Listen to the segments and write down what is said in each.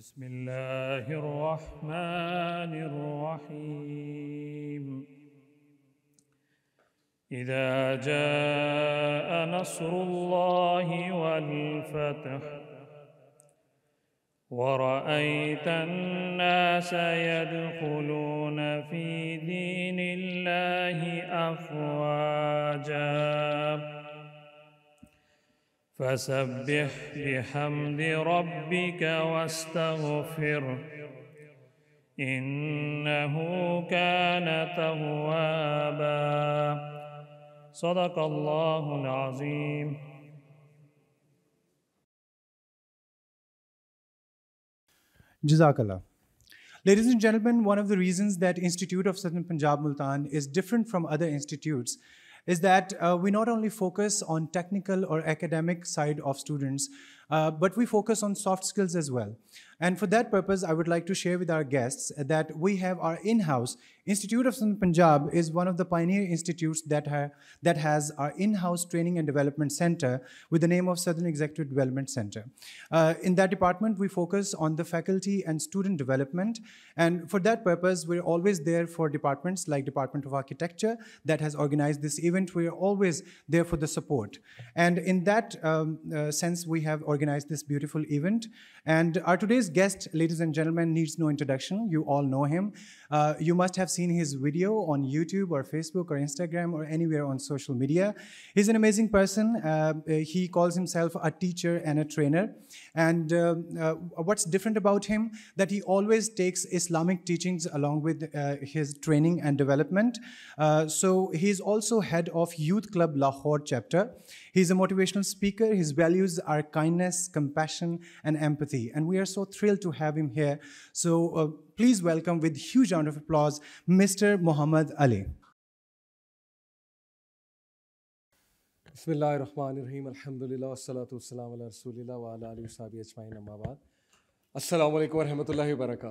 بسم الله الرحمن الرحيم إذا جاء نصر الله والفتح ورأيت الناس يدخلون في دين الله أفواجاً فسبح بحمد ربك واستغفر إنه كان توابا صدق الله العظيم جزاك الله Ladies and gentlemen, one of the reasons that Institute of Southern Punjab Multan is different from other institutes is that uh, we not only focus on technical or academic side of students, uh, but we focus on soft skills as well. And for that purpose, I would like to share with our guests that we have our in-house Institute of Sun Punjab is one of the pioneer institutes that, ha that has our in-house training and development center with the name of Southern Executive Development Center. Uh, in that department, we focus on the faculty and student development. And for that purpose, we're always there for departments like Department of Architecture that has organized this event. We're always there for the support. And in that um, uh, sense, we have organized this beautiful event. And our today's guest, ladies and gentlemen, needs no introduction. You all know him. Uh, you must have seen his video on YouTube or Facebook or Instagram or anywhere on social media. He's an amazing person. Uh, he calls himself a teacher and a trainer. And uh, uh what's different about him that he always takes Islamic teachings along with uh, his training and development. Uh, so he's also head of Youth Club Lahore chapter. He's a motivational speaker. His values are kindness, compassion, and empathy. And we are so thrilled thrilled to have him here. So uh, please welcome with huge round of applause, Mr. Muhammad Ali. बसमीम अलहमदिल्ला वसलाम रसूल वसाब अजमाइन अम्माबाद अल्लाम वरहमल work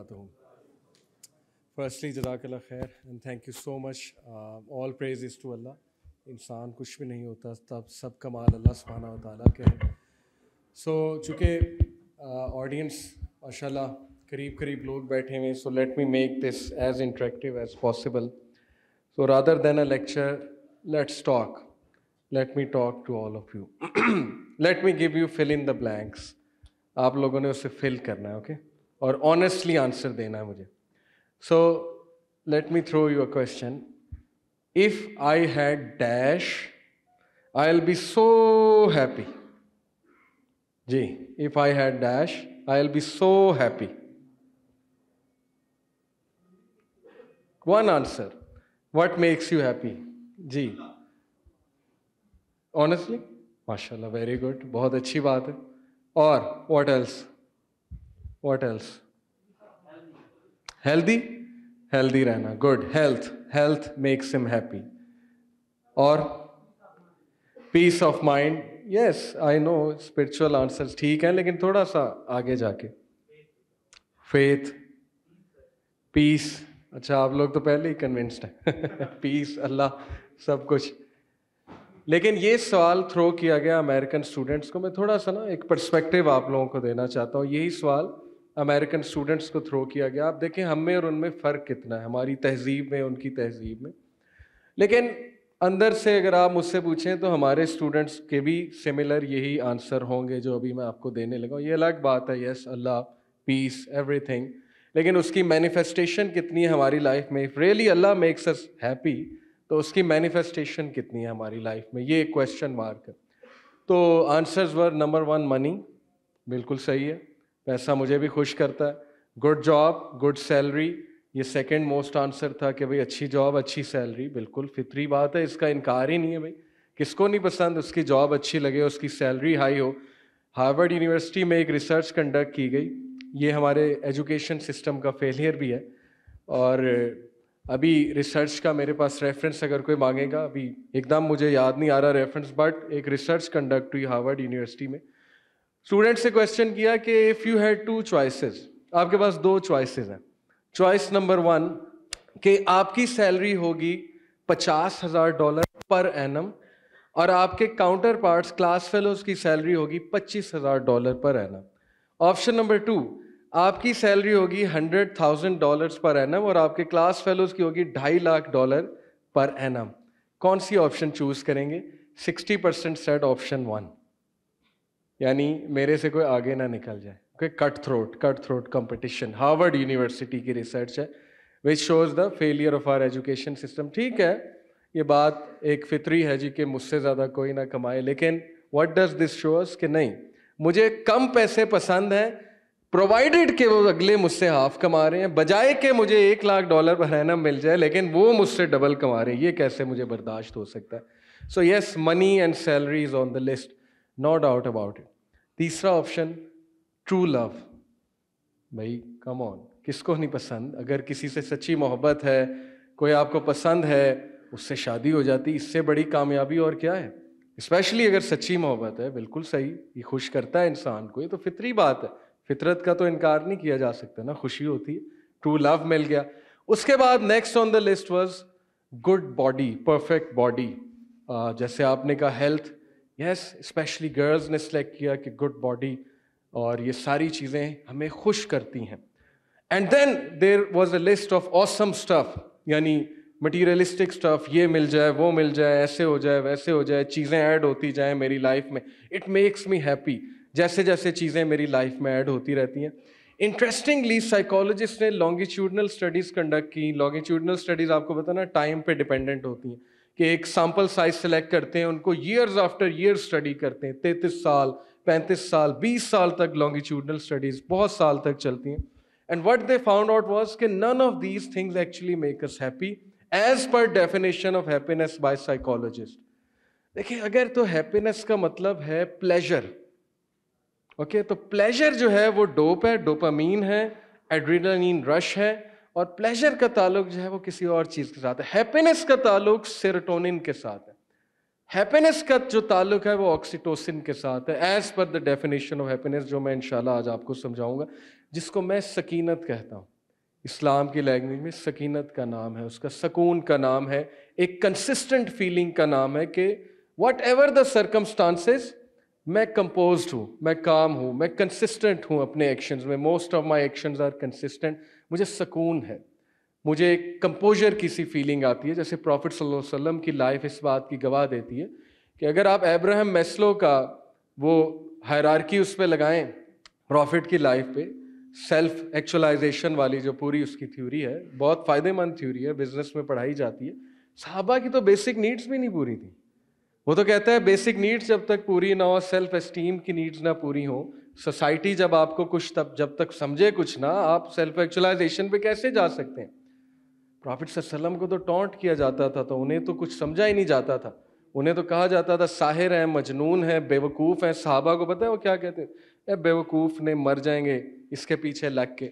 firstly जदाकल्ला खैर and thank you so much all praise is to अल्लाह इंसान कुछ भी नहीं होता तब सब कमाल अल्लाह सुबहाना ताली के है सो so, चूँकि ऑडियंस uh, माशा करीब करीब लोग बैठे हुए so let me make this as interactive as possible so rather than a lecture let's talk let me talk to all of you let me give you fill in the blanks आप लोगों ने उसे fill करना है okay okay? और honestly answer देना है मुझे so let me throw you a question if I had dash I'll be so happy जी if I had dash I'll be so happy. One answer. What makes you happy? G. Honestly? MashaAllah, very good. Bahut achhi baat Or what else? What else? Healthy? Healthy rana. Good. Health. Health makes him happy. Or peace of mind. Yes I know spiritual answers ठीक है लेकिन थोड़ा सा आगे जाके faith piece अच्छा आप लोग तो पहले ही कन्विंस्ड हैं पीस अल्लाह सब कुछ लेकिन ये सवाल थ्रो किया गया अमेरिकन स्टूडेंट्स को मैं थोड़ा सा ना एक पर्सपेक्टिव आप लोगों को देना चाहता हूँ यही सवाल अमेरिकन स्टूडेंट्स को थ्रो किया गया आप देखें हम में और उनमें फ़र्क कितना है हमारी तहजीब में उनकी तहजीब में लेकिन अंदर से अगर आप मुझसे पूछें तो हमारे स्टूडेंट्स के भी सिमिलर यही आंसर होंगे जो अभी मैं आपको देने लगा ये अलग बात है यस अल्लाह पीस एवरीथिंग लेकिन उसकी मैनिफेस्टेशन कितनी है हमारी लाइफ में इफ़ रियली अल्लाह मेक्स अस हैप्पी तो उसकी मैनिफेस्टेशन कितनी है हमारी लाइफ में ये एक क्वेश्चन मार्क है तो answers were number one money बिल्कुल सही है पैसा मुझे भी खुश करता है गुड जॉब गुड सैलरी ये सेकंड मोस्ट आंसर था कि भाई अच्छी जॉब अच्छी सैलरी बिल्कुल फितरी बात है इसका इनकार ही नहीं है भाई किसको नहीं पसंद उसकी जॉब अच्छी लगे उसकी सैलरी हाई हो हार्वर्ड यूनिवर्सिटी में एक रिसर्च कंडक्ट की गई ये हमारे एजुकेशन सिस्टम का फेलियर भी है और अभी रिसर्च का मेरे पास रेफरेंस अगर कोई मांगेगा अभी एकदम मुझे याद नहीं आ रहा रेफरेंस बट एक रिसर्च कंडक्ट हुई हार्वर्ड यूनिवर्सिटी में स्टूडेंट से क्वेश्चन किया कि if you had two choices आपके पास दो चॉइसेस हैं चॉइस नंबर वन कि आपकी सैलरी होगी पचास हजार डॉलर पर एनम और आपके काउंटर पार्ट्स क्लास फेलोज की सैलरी होगी पच्चीस हजार डॉलर पर एनम ऑप्शन नंबर टू आपकी सैलरी होगी हंड्रेड थाउजेंड डॉलर पर एनम और आपके क्लास फेलोज की होगी ढाई लाख डॉलर पर एनम कौन सी ऑप्शन चूज करेंगे sixty percent set option one यानी मेरे से कोई आगे ना निकल जाए cut throat cut throat competition Harvard university की रिसर्च है which shows the failure of our education system ठीक है ये बात एक फितरी है जी कि मुझसे ज़्यादा कोई ना कमाए लेकिन वट डज दिस शोज कि नहीं मुझे कम पैसे पसंद हैं प्रोवाइडेड के वो अगले मुझसे हाफ कमा रहे हैं बजाय के मुझे एक लाख डॉलर पर रहना मिल जाए लेकिन वो मुझसे डबल कमा रहे हैं ये कैसे मुझे बर्दाश्त हो सकता है so yes money and salary is on the list no doubt about it तीसरा ऑप्शन ट्रू लव भाई कम ऑन किसको नहीं पसंद अगर किसी से सच्ची मोहब्बत है कोई आपको पसंद है उससे शादी हो जाती इससे बड़ी कामयाबी और क्या है स्पेशली अगर सच्ची मोहब्बत है बिल्कुल सही ये खुश करता है इंसान को ये तो फितरी बात है फितरत का तो इनकार नहीं किया जा सकता ना खुशी होती है ट्रू लव मिल गया उसके बाद next on the list was good body perfect body जैसे आपने कहा हेल्थ यस स्पेशली गर्ल्स ने सिलेक्ट किया कि गुड बॉडी और ये सारी चीज़ें हमें खुश करती हैं and then there was a list of awesome stuff यानी मटीरियलिस्टिक स्टफ ये मिल जाए वो मिल जाए ऐसे हो जाए वैसे हो जाए चीज़ें ऐड होती जाए मेरी लाइफ में इट मेक्स मी हैप्पी जैसे जैसे चीज़ें मेरी लाइफ में ऐड होती रहती हैं इंटरेस्टिंगली साइकोलॉजिस्ट ने लॉन्गिट्यूडनल स्टडीज़ कंडक्ट की लॉन्गिट्यूडनल स्टडीज़ आपको पता ना टाइम पे डिपेंडेंट होती हैं कि एक सैम्पल साइज सेलेक्ट करते हैं उनको ईयर्स आफ्टर ईयर स्टडी करते हैं तैंतीस साल पैंतीस साल बीस साल तक लॉन्गिट्यूडनल स्टडीज बहुत साल तक चलती हैं and what they found out was के none of these things actually make us happy as per definition of happiness by psychologist देखिए अगर तो हैप्पीनेस का मतलब है प्लेजर ओके okay, तो प्लेजर जो है वो डोप है डोपामीन है एड्रीन रश है और प्लेजर का ताल्लुक जो है वो किसी और चीज़ के साथ है हैप्पीनेस का ताल्लुक सेरोटोनिन के साथ हैप्पीनेस का जो ताल्लुक है वो ऑक्सीटोसिन के साथ है as per the definition of happiness जो मैं इंशाल्लाह आज आपको समझाऊंगा जिसको मैं सकीनत कहता हूँ इस्लाम की लैंग्वेज में सकीनत का नाम है उसका सकून का नाम है एक कंसिस्टेंट फीलिंग का नाम है कि वट एवर द सर्कमस्टांसेस मैं कंपोज हूँ मैं काम हूँ मैं कंसिस्टेंट हूँ अपने एक्शंस में most of my actions are consistent मुझे सकून है मुझे एक कंपोजर की सी फीलिंग आती है जैसे प्रॉफिट वसल्लम की लाइफ इस बात की गवाह देती है कि अगर आप एब्राहम मैस्लो का वो हैरारकी उस पर लगाएं प्रॉफिट की लाइफ पे सेल्फ एक्चुअलाइजेशन वाली जो पूरी उसकी थ्योरी है बहुत फ़ायदेमंद थ्योरी है बिजनेस में पढ़ाई जाती है साहबा की तो बेसिक नीड्स भी नहीं पूरी थी वो तो कहता है बेसिक नीड्स जब तक पूरी ना हो सेल्फ एस्टीम की नीड्स ना पूरी हो सोसाइटी जब आपको कुछ तब जब तक समझे कुछ ना आप सेल्फ एक्चुअलाइजेशन पे कैसे जा सकते हैं प्रॉफिट सल्लम को तो टोंट किया जाता था तो उन्हें तो कुछ समझा ही नहीं जाता था उन्हें तो कहा जाता था साहिर है मजनून है बेवकूफ़ है साहबा को पता है वो क्या कहते ए बेवकूफ़ ने मर जाएंगे इसके पीछे लग के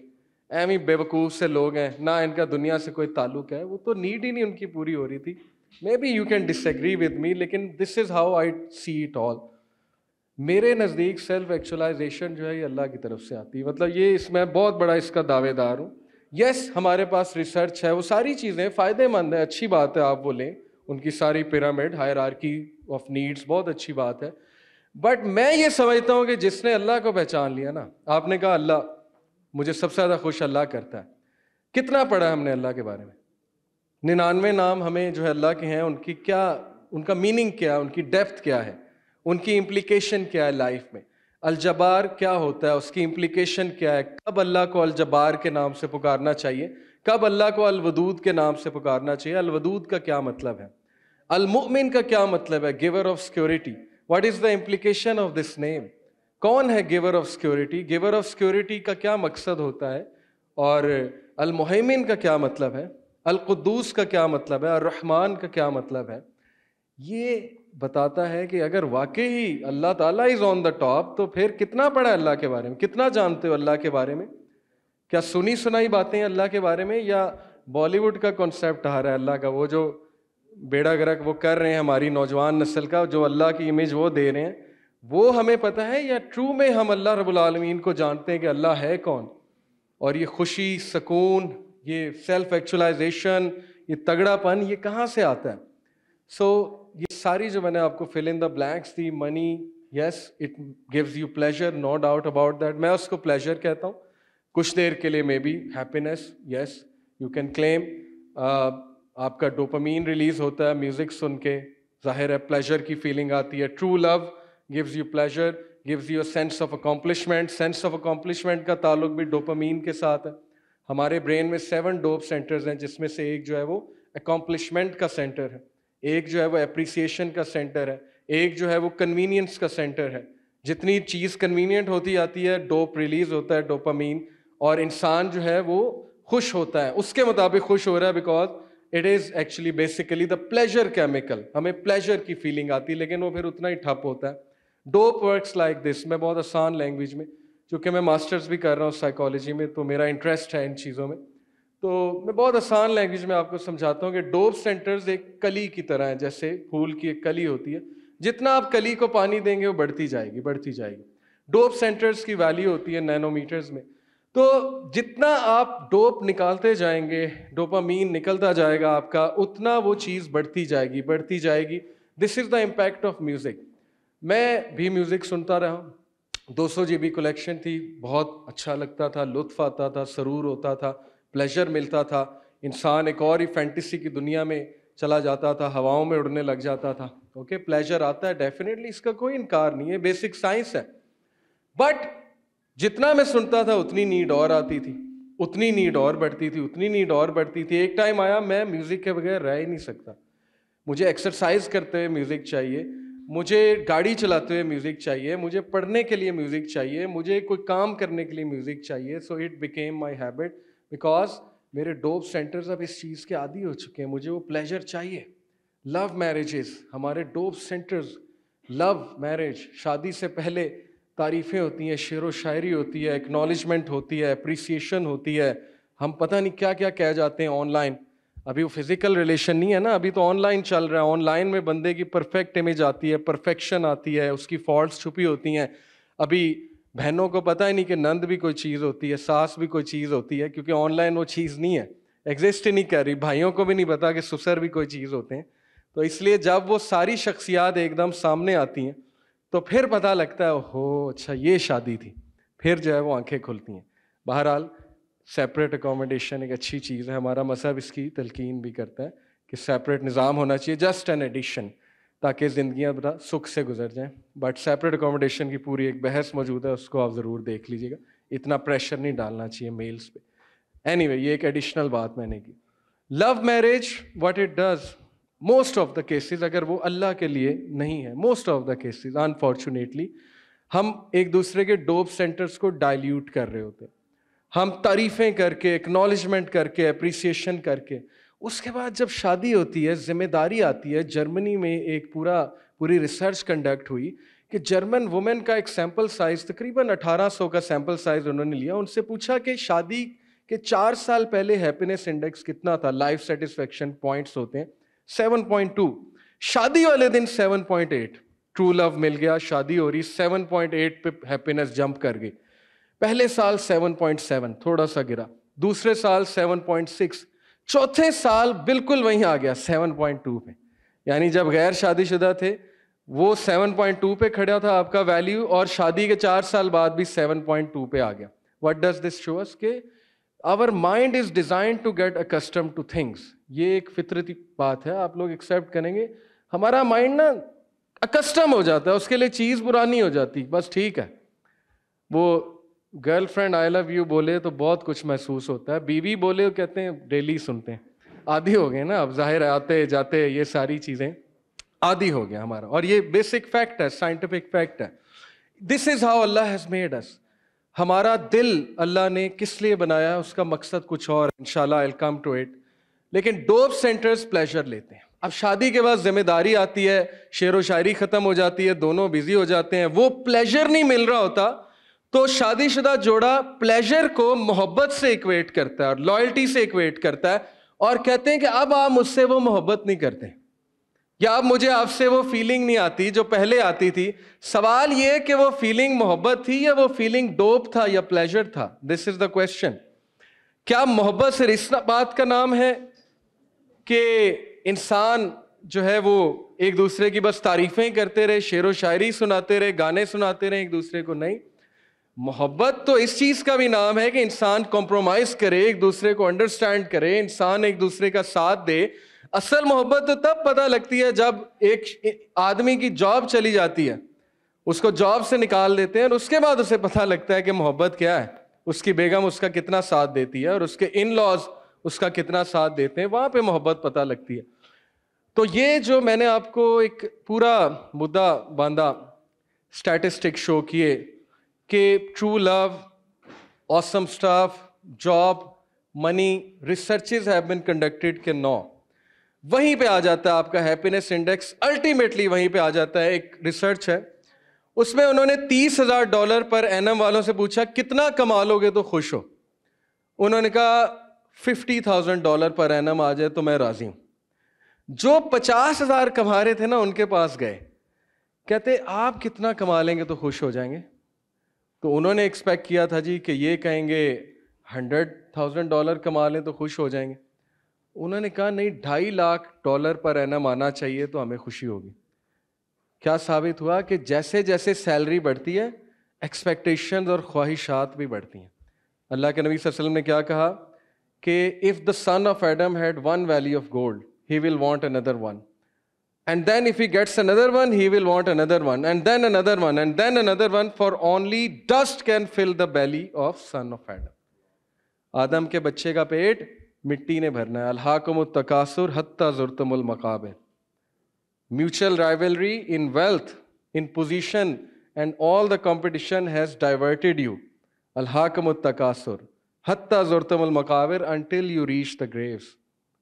एम ही बेवकूफ़ से लोग हैं ना इनका दुनिया से कोई ताल्लुक है वो तो नीड ही नहीं उनकी पूरी हो रही थी may be you can disagree with me लेकिन this is how I see it all मेरे नज़दीक सेल्फ एक्चुअलाइजेशन जो है ये अल्लाह की तरफ से आती है मतलब ये इसमें बहुत बड़ा इसका दावेदार हूँ यस हमारे पास रिसर्च है वो सारी चीज़ें फ़ायदेमंद है अच्छी बात है आप बोलें उनकी सारी पिरामिड हायर ऑफ नीड्स बहुत अच्छी बात है बट मैं ये समझता हूँ कि जिसने अल्लाह को पहचान लिया ना आपने कहा अल्लाह मुझे सबसे ज़्यादा खुश अल्लाह करता है कितना पढ़ा हमने अल्लाह के बारे में निन्यानवे नाम हमें जो है अल्लाह के हैं उनकी क्या उनका मीनिंग क्या है उनकी डेप्थ क्या है उनकी इम्प्लीकेशन क्या है लाइफ में अलजबार क्या होता है उसकी इम्प्लीकेशन क्या है कब अल्लाह को अलजबार के नाम से पुकारना चाहिए कब अल्लाह को अलवदूद के नाम से पुकारना चाहिए अलवदूद का क्या मतलब है अलमुमिन का क्या मतलब है giver of security what is the implication of this name कौन है giver of security giver of security का क्या मकसद होता है और अलमुहमिन का क्या मतलब है अलकुद्दूस का क्या मतलब है और रहमान का क्या मतलब है ये बताता है कि अगर वाकई ही अल्लाह ताला इज़ ऑन द टॉप तो फिर कितना पढ़ा अल्लाह के बारे में कितना जानते हो अल्लाह के बारे में क्या सुनी सुनाई बातें अल्लाह के बारे में या बॉलीवुड का कॉन्सेप्ट आ रहा है अल्लाह का वो जो बेड़ा गरक वो कर रहे हैं हमारी नौजवान नस्ल का जो अल्लाह की इमेज वो दे रहे हैं वो हमें पता है या ट्रू में हम अल्लाह रबालमीन को जानते हैं कि अल्लाह है कौन और ये खुशी सकून ये सेल्फ एक्चुलाइजेशन ये तगड़ापन ये कहाँ से आता है सो so, सारी जो मैंने आपको फिल इन द ब्लैंक्स दी money yes it gives you pleasure no doubt about that मैं उसको प्लेजर कहता हूँ कुछ देर के लिए maybe happiness yes you can claim आपका डोपामीन रिलीज होता है म्यूजिक सुन के जाहिर है प्लेजर की फीलिंग आती है true love gives you pleasure gives you sense of accomplishment sense of accomplishment का ताल्लुक भी डोपामीन के साथ है हमारे ब्रेन में सेवन डोप सेंटर्स हैं जिसमें से एक जो है वो अकॉम्पलिशमेंट का सेंटर है एक जो है वो अप्रिसिएशन का सेंटर है एक जो है वो कन्वीनियंस का सेंटर है जितनी चीज़ कन्वीनियंट होती जाती है डोप रिलीज होता है डोपामीन और इंसान जो है वो खुश होता है उसके मुताबिक खुश हो रहा है because it is actually basically the pleasure chemical हमें प्लेजर की फीलिंग आती है लेकिन वो फिर उतना ही ठप होता है डोप वर्क्स लाइक दिस मैं बहुत आसान लैंग्वेज में क्योंकि मैं मास्टर्स भी कर रहा हूँ साइकोलॉजी में तो मेरा इंटरेस्ट है इन चीज़ों में तो मैं बहुत आसान लैंग्वेज में आपको समझाता हूँ कि डोप सेंटर्स एक कली की तरह है जैसे फूल की एक कली होती है जितना आप कली को पानी देंगे वो बढ़ती जाएगी बढ़ती जाएगी डोप सेंटर्स की वैल्यू होती है नैनोमीटर्स में तो जितना आप डोप निकालते जाएंगे डोपामीन निकलता जाएगा आपका उतना वो चीज़ बढ़ती जाएगी बढ़ती जाएगी this is the impact of music मैं भी म्यूज़िक सुनता रहा हूँ दो सौ जी बी कलेक्शन थी बहुत अच्छा लगता था लुत्फ आता था सरूर होता था प्लेजर मिलता था इंसान एक और ही फैंटेसी की दुनिया में चला जाता था हवाओं में उड़ने लग जाता था ओके okay, प्लेजर आता है डेफिनेटली इसका कोई इनकार नहीं है बेसिक साइंस है बट जितना मैं सुनता था उतनी नीड और आती थी उतनी नीड और बढ़ती थी उतनी नीड और बढ़ती थी एक टाइम आया मैं म्यूज़िक के बगैर रह ही नहीं सकता मुझे एक्सरसाइज करते हुए म्यूज़िक चाहिए मुझे गाड़ी चलाते हुए म्यूज़िक चाहिए मुझे पढ़ने के लिए म्यूज़िक चाहिए मुझे कोई काम करने के लिए म्यूज़िक चाहिए so it became my habit because मेरे डोप सेंटर्स अब इस चीज़ के आदि हो चुके हैं मुझे वो प्लेजर चाहिए लव मैरिजेस हमारे डोप सेंटर्स लव मैरिज शादी से पहले तारीफ़ें होती हैं शेर व शायरी होती है एक्नॉलेजमेंट होती है अप्रिसिएशन होती है हम पता नहीं क्या क्या कह जाते हैं ऑनलाइन अभी वो फिज़िकल रिलेशन नहीं है ना अभी तो ऑनलाइन चल रहा है ऑनलाइन में बंदे की परफेक्ट इमेज आती है परफेक्शन आती है उसकी फॉल्ट छुपी होती हैं अभी बहनों को पता ही नहीं कि नंद भी कोई चीज़ होती है सास भी कोई चीज़ होती है क्योंकि ऑनलाइन वो चीज़ नहीं है एग्जिस्ट ही नहीं कर रही भाइयों को भी नहीं पता कि सुसर भी कोई चीज़ होते हैं तो इसलिए जब वो सारी शख्सियात एकदम सामने आती हैं तो फिर पता लगता है हो अच्छा ये शादी थी फिर जो है वो आंखें खुलती हैं बहरहाल सेपरेट अकोमोडेशन एक अच्छी चीज़ है हमारा मजहब इसकी तलकिन भी करता है कि सेपरेट निज़ाम होना चाहिए जस्ट एन एडिशन ताकि ज़िंदियाँ बड़ा सुख से गुजर जाएं बट सेपरेट अकोमोडेशन की पूरी एक बहस मौजूद है उसको आप ज़रूर देख लीजिएगा इतना प्रेशर नहीं डालना चाहिए मेल्स पे एनी anyway, ये एक एडिशनल बात मैंने की love marriage what it does most of the cases अगर वो अल्लाह के लिए नहीं है most of the cases unfortunately हम एक दूसरे के डोप सेंटर्स को डाइल्यूट कर रहे होते हम तारीफ़ें करके एक्नॉलेजमेंट करके अप्रिसिएशन करके उसके बाद जब शादी होती है जिम्मेदारी आती है जर्मनी में एक पूरा पूरी रिसर्च कंडक्ट हुई कि जर्मन वुमेन का एक सैंपल साइज तकरीबन 1800 का सैंपल साइज उन्होंने लिया उनसे पूछा कि शादी के चार साल पहले हैप्पीनेस इंडेक्स कितना था लाइफ सेटिस्फेक्शन पॉइंट्स होते हैं 7.2 शादी वाले दिन 7.8 ट्रू लव मिल गया शादी हो रही 7.8 पे हैप्पीनेस जंप कर गई पहले साल 7.7 थोड़ा सा गिरा दूसरे साल 7.6 चौथे साल बिल्कुल वहीं आ गया 7.2 पे यानी जब गैर शादीशुदा थे वो 7.2 पे खड़ा था आपका वैल्यू और शादी के चार साल बाद भी 7.2 पे आ गया what does this show us के our mind is design to get accustom to things ये एक फितरती बात है आप लोग एक्सेप्ट करेंगे हमारा माइंड ना अकस्टम हो जाता है उसके लिए चीज़ पुरानी हो जाती बस ठीक है वो गर्लफ्रेंड आई लव यू बोले तो बहुत कुछ महसूस होता है बीवी बोले कहते हैं डेली सुनते हैं आदि हो गए ना अब जाहिर आते जाते ये सारी चीज़ें आदि हो गया हमारा और ये बेसिक फैक्ट है साइंटिफिक फैक्ट है this is how Allah has made us हमारा दिल अल्लाह ने किस लिए बनाया उसका मकसद कुछ और इंशाल्लाह आई कम टू इट लेकिन डोप सेंटर्स प्लेजर लेते हैं अब शादी के बाद जिम्मेदारी आती है शेर व शायरी ख़त्म हो जाती है दोनों बिजी हो जाते हैं वो प्लेजर नहीं मिल रहा होता तो शादीशुदा जोड़ा प्लेजर को मोहब्बत से इक्वेट करता है और लॉयल्टी से इक्वेट करता है और कहते हैं कि अब आप मुझसे वो मोहब्बत नहीं करते या अब मुझे आपसे वो फीलिंग नहीं आती जो पहले आती थी सवाल ये कि वो फीलिंग मोहब्बत थी या वो फीलिंग डोप था या प्लेजर था दिस इज द क्वेश्चन क्या मोहब्बत सिर्फ इस बात का नाम है कि इंसान जो है वो एक दूसरे की बस तारीफें करते रहे शेर व शायरी सुनाते रहे गाने सुनाते रहे एक दूसरे को नहीं मोहब्बत तो इस चीज़ का भी नाम है कि इंसान कॉम्प्रोमाइज़ करे एक दूसरे को अंडरस्टैंड करे इंसान एक दूसरे का साथ दे असल मोहब्बत तो तब पता लगती है जब एक आदमी की जॉब चली जाती है उसको जॉब से निकाल देते हैं और उसके बाद उसे पता लगता है कि मोहब्बत क्या है उसकी बेगम उसका कितना साथ देती है और उसके इन लॉज उसका कितना साथ देते हैं वहाँ पे मोहब्बत पता लगती है तो ये जो मैंने आपको एक पूरा मुद्दा बांधा स्टैटिस्टिक शो किए कि true love awesome staff job money researches have been conducted के नो वहीं पे आ जाता है आपका हैप्पीनेस इंडेक्स अल्टीमेटली वहीं पे आ जाता है एक रिसर्च है उसमें उन्होंने तीस हजार डॉलर पर एनम वालों से पूछा कितना कमा लोगे तो खुश हो उन्होंने कहा फिफ्टी थाउजेंड डॉलर पर एनम आ जाए तो मैं राजी हूं जो पचास हजार कमा रहे थे ना उनके पास गए कहते आप कितना कमा लेंगे तो खुश हो जाएंगे तो उन्होंने एक्सपेक्ट किया था जी कि ये कहेंगे हंड्रेड थाउजेंड डॉलर कमा लें तो खुश हो जाएंगे उन्होंने कहा नहीं ढाई लाख डॉलर पर एनम आना चाहिए तो हमें खुशी होगी क्या साबित हुआ कि जैसे जैसे सैलरी बढ़ती है एक्सपेक्टेशन और ख्वाहिशात भी बढ़ती हैं अल्लाह के नबी वसल्लम ने क्या कहा कि if the son of Adam had one valley of gold he will want another one And then if he gets another one, he will want another one, and then another one, and then another one, for only dust can fill the belly of son of Adam. Adam ke bachche ka pet mitti ne bharna hai. takasur hatta zurtumul makabir. Mutual rivalry in wealth, in position, and all the competition has diverted you. Alhaakumut takasur hatta zurtumul makabir until you reach the graves.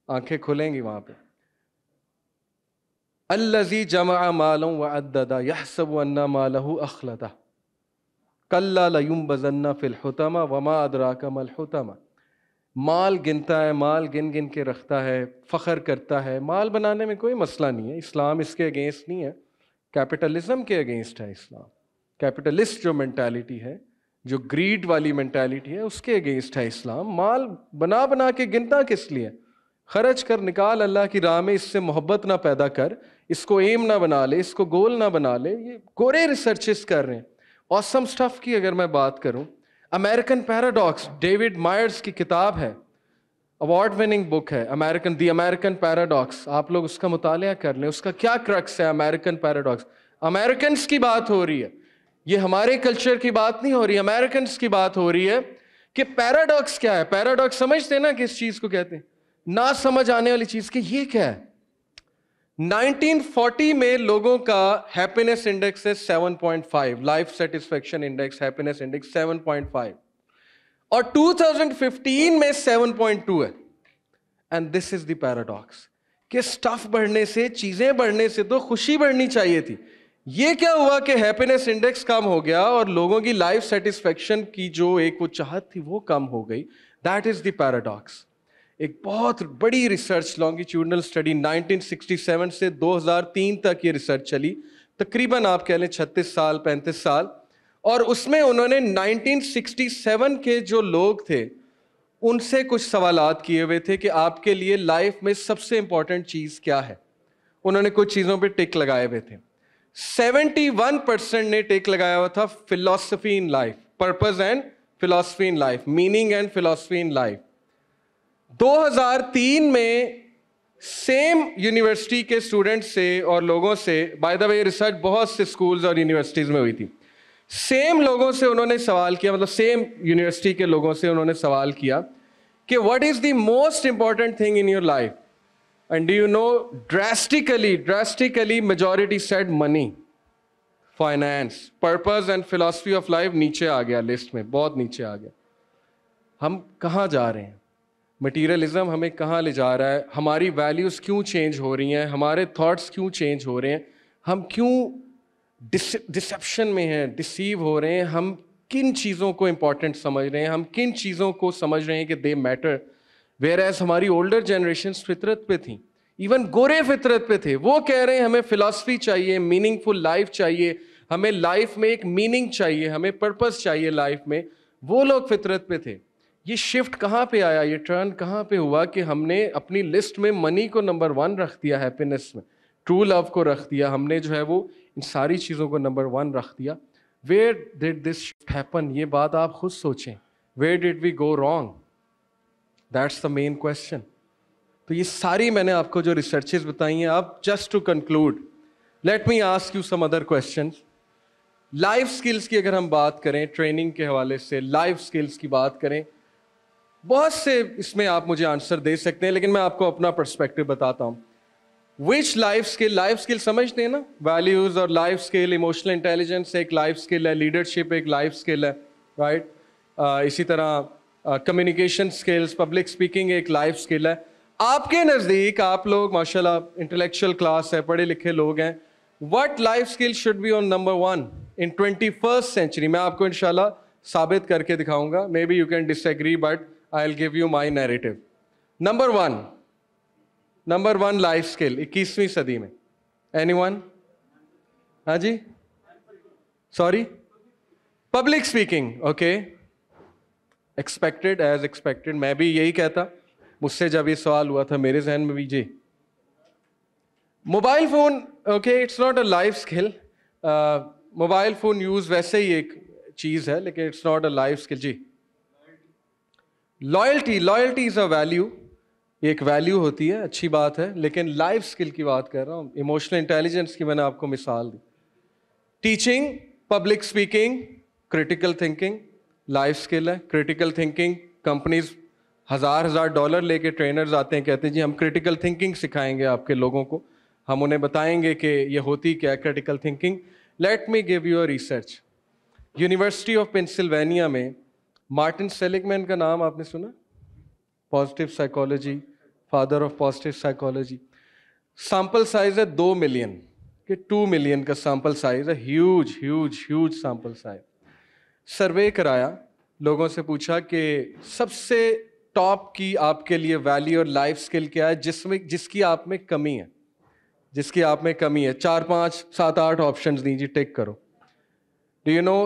Aankhe khulengi wahan pe. अल्लजी जमा मालम व अददा यहसब अन्ना मालहू अखलदा कल्ला लयुम बजन्ना फ़िलहतमा वमा अदरा का मलहतमा माल गिनता है माल गिन गिन के रखता है फ़ख्र करता है माल बनाने में कोई मसला नहीं है इस्लाम इसके अगेंस्ट नहीं है कैपिटलिज्म के अगेंस्ट है इस्लाम कैपिटलिस्ट जो मैंटेलिटी है जो ग्रीड वाली मैंटेलिटी है उसके अगेंस्ट है इस्लाम माल बना बना के गिनता किस लिए खर्च कर निकाल अल्लाह की राह में इससे मोहब्बत ना पैदा कर इसको एम ना बना ले इसको गोल ना बना ले ये गोरे रिसर्चेस कर रहे हैं ऑसम स्टफ़ की अगर मैं बात करूं अमेरिकन पैराडॉक्स डेविड मायर्स की किताब है अवार्ड विनिंग बुक है अमेरिकन दी अमेरिकन पैराडॉक्स आप लोग उसका मुताल कर लें उसका क्या क्रक्स है अमेरिकन पैराडॉक्स अमेरिकन की बात हो रही है ये हमारे कल्चर की बात नहीं हो रही अमेरिकन की बात हो रही है कि पैराडॉक्स क्या है पैराडॉक्स समझते हैं ना किस चीज़ को कहते हैं ना समझ आने वाली चीज कि ये क्या है 1940 में लोगों का हैप्पीनेस इंडेक्स है 7.5 life satisfaction index happiness index 7.5 और 2015 में 7.2 है and this is the paradox paradox कि स्टफ बढ़ने से चीजें बढ़ने से तो खुशी बढ़नी चाहिए थी ये क्या हुआ कि हैप्पीनेस इंडेक्स कम हो गया और लोगों की लाइफ सेटिस्फेक्शन की जो एक वो चाहत थी वो कम हो गई दैट इज दैराडॉक्स पैराडॉक्स एक बहुत बड़ी रिसर्च लॉन्गिट्यूडनल स्टडी 1967 से 2003 तक ये रिसर्च चली तकरीबन आप कह लें 36 साल 35 साल और उसमें उन्होंने 1967 के जो लोग थे उनसे कुछ सवाल किए हुए थे कि आपके लिए लाइफ में सबसे इंपॉर्टेंट चीज़ क्या है उन्होंने कुछ चीज़ों पे टिक लगाए हुए थे 71 परसेंट ने टिक लगाया हुआ था philosophy in life purpose and philosophy in life meaning and philosophy in life 2003 में सेम यूनिवर्सिटी के स्टूडेंट से और लोगों से बाय द वे रिसर्च बहुत से स्कूल्स और यूनिवर्सिटीज़ में हुई थी सेम लोगों से उन्होंने सवाल किया मतलब सेम यूनिवर्सिटी के लोगों से उन्होंने सवाल किया कि what is the most important thing in your life and do you know drastically drastically majority said money finance purpose and philosophy of life नीचे आ गया लिस्ट में बहुत नीचे आ गया हम कहाँ जा रहे हैं मटीरियलिज्म हमें कहाँ ले जा रहा है हमारी वैल्यूज़ क्यों चेंज हो रही हैं हमारे थॉट्स क्यों चेंज हो रहे हैं हम क्यों डिसेप्शन में हैं डिसीव हो रहे हैं हम किन चीज़ों को इम्पॉर्टेंट समझ रहे हैं हम किन चीज़ों को समझ रहे हैं कि दे मैटर वेर एज हमारी ओल्डर जनरेशन फितरत पे थी इवन गोरे फितरत पे थे वो कह रहे हैं हमें फ़िलासफ़ी चाहिए मीनिंगफुल लाइफ चाहिए हमें लाइफ में एक मीनिंग चाहिए हमें पर्पज़ चाहिए लाइफ में वो लोग फितरत पे थे ये शिफ्ट कहाँ पे आया ये टर्न कहाँ पे हुआ कि हमने अपनी लिस्ट में मनी को नंबर वन रख दिया हैप्पीनेस में ट्रू लव को रख दिया हमने जो है वो इन सारी चीज़ों को नंबर वन रख दिया where did this shift happen ये बात आप खुद सोचें where did we go wrong that's the main question तो ये सारी मैंने आपको जो रिसर्चेज बताई हैं आप just to conclude let me ask you some other question life skills की अगर हम बात करें ट्रेनिंग के हवाले से लाइफ स्किल्स की बात करें बहुत से इसमें आप मुझे आंसर दे सकते हैं लेकिन मैं आपको अपना पर्सपेक्टिव बताता हूँ which life skill life skill समझते हैं ना वैल्यूज़ और लाइफ स्किल इमोशनल इंटेलिजेंस एक लाइफ स्किल है लीडरशिप एक लाइफ स्किल है राइट right? uh, इसी तरह कम्युनिकेशन स्किल्स पब्लिक स्पीकिंग एक लाइफ स्किल है आपके नज़दीक आप लोग माशाल्लाह इंटेलेक्चुअल क्लास है पढ़े लिखे लोग हैं what life skill should be on number one in twenty first century मैं आपको इन साबित करके दिखाऊंगा may B you can disagree but I will give you my narrative number one number one life skill इक्कीसवीं सदी में एनी वन हाँ जी sorry public speaking okay expected as expected मैं भी यही कहता मुझसे जब ये सवाल हुआ था मेरे जहन में भी जी mobile phone okay it's not a life skill mobile phone use वैसे ही एक चीज़ है लेकिन it's not a life skill जी loyalty loyalty is a value एक वैल्यू होती है अच्छी बात है लेकिन लाइफ स्किल की बात कर रहा हूँ इमोशनल इंटेलिजेंस की मैंने आपको मिसाल दी teaching public speaking critical thinking life skill है क्रिटिकल थिंकिंग कंपनीज हज़ार हज़ार डॉलर लेके ट्रेनर्स आते हैं कहते हैं जी हम क्रिटिकल थिंकिंग सिखाएंगे आपके लोगों को हम उन्हें बताएंगे कि ये होती क्या है critical thinking let me give you a research university of Pennsylvania में मार्टिन सेलिगमैन का नाम आपने सुना positive psychology father of positive psychology sample size है दो मिलियन के टू मिलियन का सैंपल साइज है huge huge huge sample size survey कराया लोगों से पूछा कि सबसे टॉप की आपके लिए वैल्यू और लाइफ स्किल क्या है जिसमें जिसकी आप में कमी है जिसकी आप में कमी है चार पाँच सात आठ ऑप्शंस दीजिए टिक करो do you know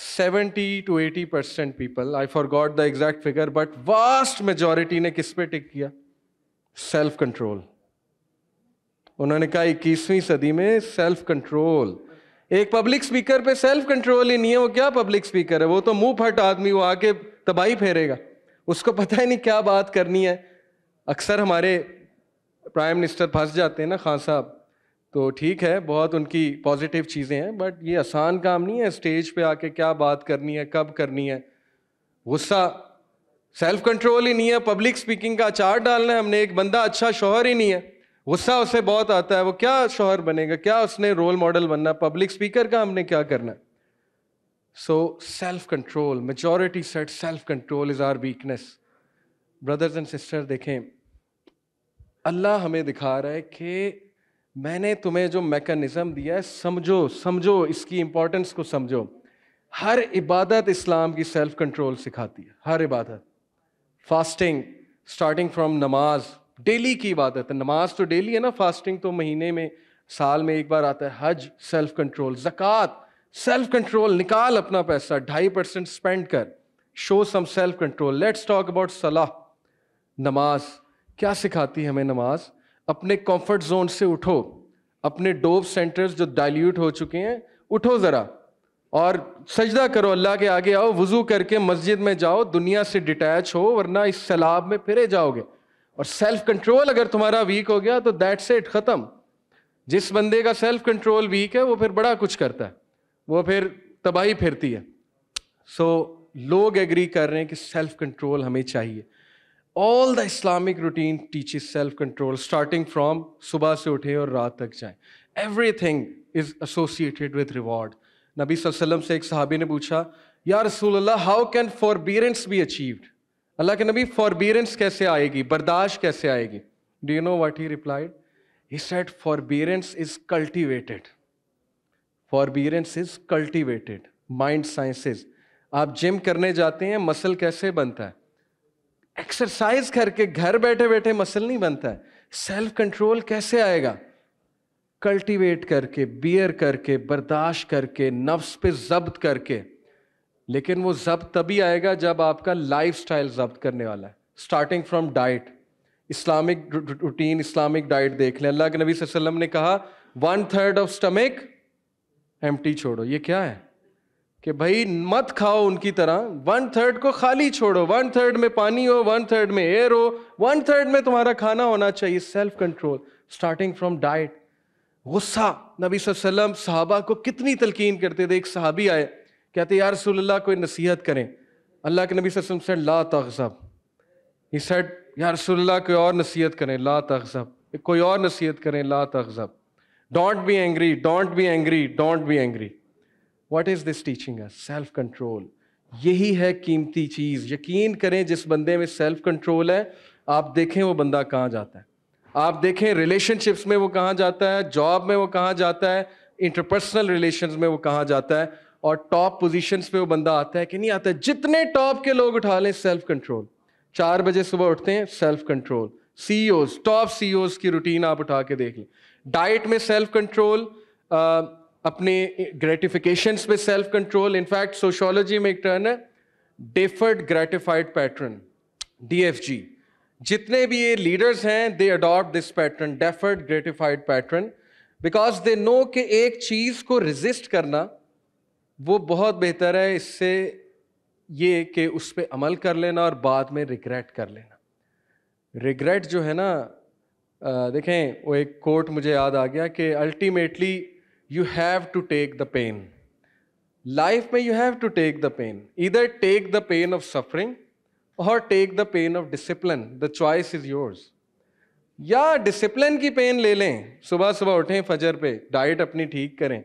seventy two eighty percent people I forgot the exact figure but vast majority ने किस पे टिक किया सेल्फ कंट्रोल उन्होंने कहा इक्कीसवीं सदी में सेल्फ कंट्रोल एक पब्लिक स्पीकर पे सेल्फ कंट्रोल ही नहीं है वो क्या पब्लिक स्पीकर है वो तो मुंह फट आदमी वो आके तबाही फेरेगा उसको पता ही नहीं क्या बात करनी है अक्सर हमारे प्राइम मिनिस्टर फंस जाते हैं ना खान साहब तो ठीक है बहुत उनकी पॉजिटिव चीज़ें हैं बट ये आसान काम नहीं है स्टेज पे आके क्या बात करनी है कब करनी है गुस्सा सेल्फ कंट्रोल ही नहीं है पब्लिक स्पीकिंग का अचार डालना है हमने एक बंदा अच्छा शोहर ही नहीं है गुस्सा उसे बहुत आता है वो क्या शोहर बनेगा क्या उसने रोल मॉडल बनना पब्लिक स्पीकर का हमने क्या करना so self control majority said self control is our weakness brothers and sister देखें अल्लाह हमें दिखा रहा है कि मैंने तुम्हें जो मैकेनिज्म दिया है समझो समझो इसकी इंपॉर्टेंस को समझो हर इबादत इस्लाम की सेल्फ कंट्रोल सिखाती है हर इबादत फास्टिंग स्टार्टिंग फ्रॉम नमाज डेली की इबादत है नमाज तो डेली है ना फास्टिंग तो महीने में साल में एक बार आता है हज सेल्फ कंट्रोल जक़ात सेल्फ कंट्रोल निकाल अपना पैसा ढाई परसेंट स्पेंड कर show some self control let's talk about सलाह नमाज क्या सिखाती है हमें नमाज़ अपने कंफर्ट जोन से उठो अपने डोब सेंटर्स जो डाइल्यूट हो चुके हैं उठो ज़रा और सजदा करो अल्लाह के आगे आओ वज़ू करके मस्जिद में जाओ दुनिया से डिटैच हो वरना इस सैलाब में फिरे जाओगे और सेल्फ कंट्रोल अगर तुम्हारा वीक हो गया तो से इट ख़त्म जिस बंदे का सेल्फ कंट्रोल वीक है वो फिर बड़ा कुछ करता है वो फिर तबाही फिरती है सो so, लोग एग्री कर रहे हैं कि सेल्फ कंट्रोल हमें चाहिए all the Islamic routine is self control starting from सुबह से उठे और रात तक जाएं everything is associated with reward नबी वसल्लम से एक सहाबी ने पूछा या रसूल how can forbearance be achieved अल्लाह के नबी फॉरबियरेंस कैसे आएगी बर्दाश्त कैसे आएगी do you know what he replied he said forbearance is cultivated forbearance is cultivated mind sciences आप जिम करने जाते हैं मसल कैसे बनता है एक्सरसाइज करके घर बैठे बैठे मसल नहीं बनता है सेल्फ कंट्रोल कैसे आएगा कल्टीवेट करके बियर करके बर्दाश्त करके नफ्स पे जब्त करके लेकिन वो जब्त तभी आएगा जब आपका लाइफ स्टाइल जब्त करने वाला है starting from diet Islamic routine Islamic diet देख लें अल्लाह के नबी वसल्लम ने कहा one third of stomach empty छोड़ो ये क्या है कि भाई मत खाओ उनकी तरह वन थर्ड को खाली छोड़ो वन थर्ड में पानी हो वन थर्ड में एयर हो वन थर्ड में तुम्हारा खाना होना चाहिए self control starting from diet गुस्सा नबी वसल्लम साहबा को कितनी तलकीन करते थे एक साहबी आए कहते यार रसोल्ला कोई नसीहत करें अल्लाह के नबी वसल्लम सेड ला तखजब ही सेड यार रसोल्ला कोई और नसीहत करें ला तखजब कोई और नसीहत करें ला तखजब don't be angry don't be angry don't be angry what is this teaching us self control यही है कीमती चीज यकीन करें जिस बंदे में सेल्फ कंट्रोल है आप देखें वो बंदा कहाँ जाता है आप देखें रिलेशनशिप्स में वो कहाँ जाता है जॉब में वो कहाँ जाता है इंटरपर्सनल रिलेशन में वो कहाँ जाता है और टॉप पोजिशन पे वो बंदा आता है कि नहीं आता है जितने टॉप के लोग उठा लें सेल्फ कंट्रोल चार बजे सुबह उठते हैं self control CEO top CEO की रूटीन आप उठा के देख लें डाइट में सेल्फ कंट्रोल अपने ग्रेटिफिकेशन पे सेल्फ कंट्रोल इनफैक्ट सोशोलॉजी में एक टर्न है डेफर्ड ग्रेटिफाइड पैटर्न डीएफजी जितने भी ये लीडर्स हैं they adopt this pattern deferred gratified pattern because they know कि एक चीज़ को रिजिस्ट करना वो बहुत बेहतर है इससे ये कि उस पर अमल कर लेना और बाद में रिग्रेट कर लेना रिग्रेट जो है ना देखें वो एक कोट मुझे याद आ गया कि ultimately you have to take the pain life में you have to take the pain इधर take the pain of suffering और take the pain of discipline the choice is yours या डिसिप्लिन की पेन ले लें सुबह सुबह उठें फजर पे डाइट अपनी ठीक करें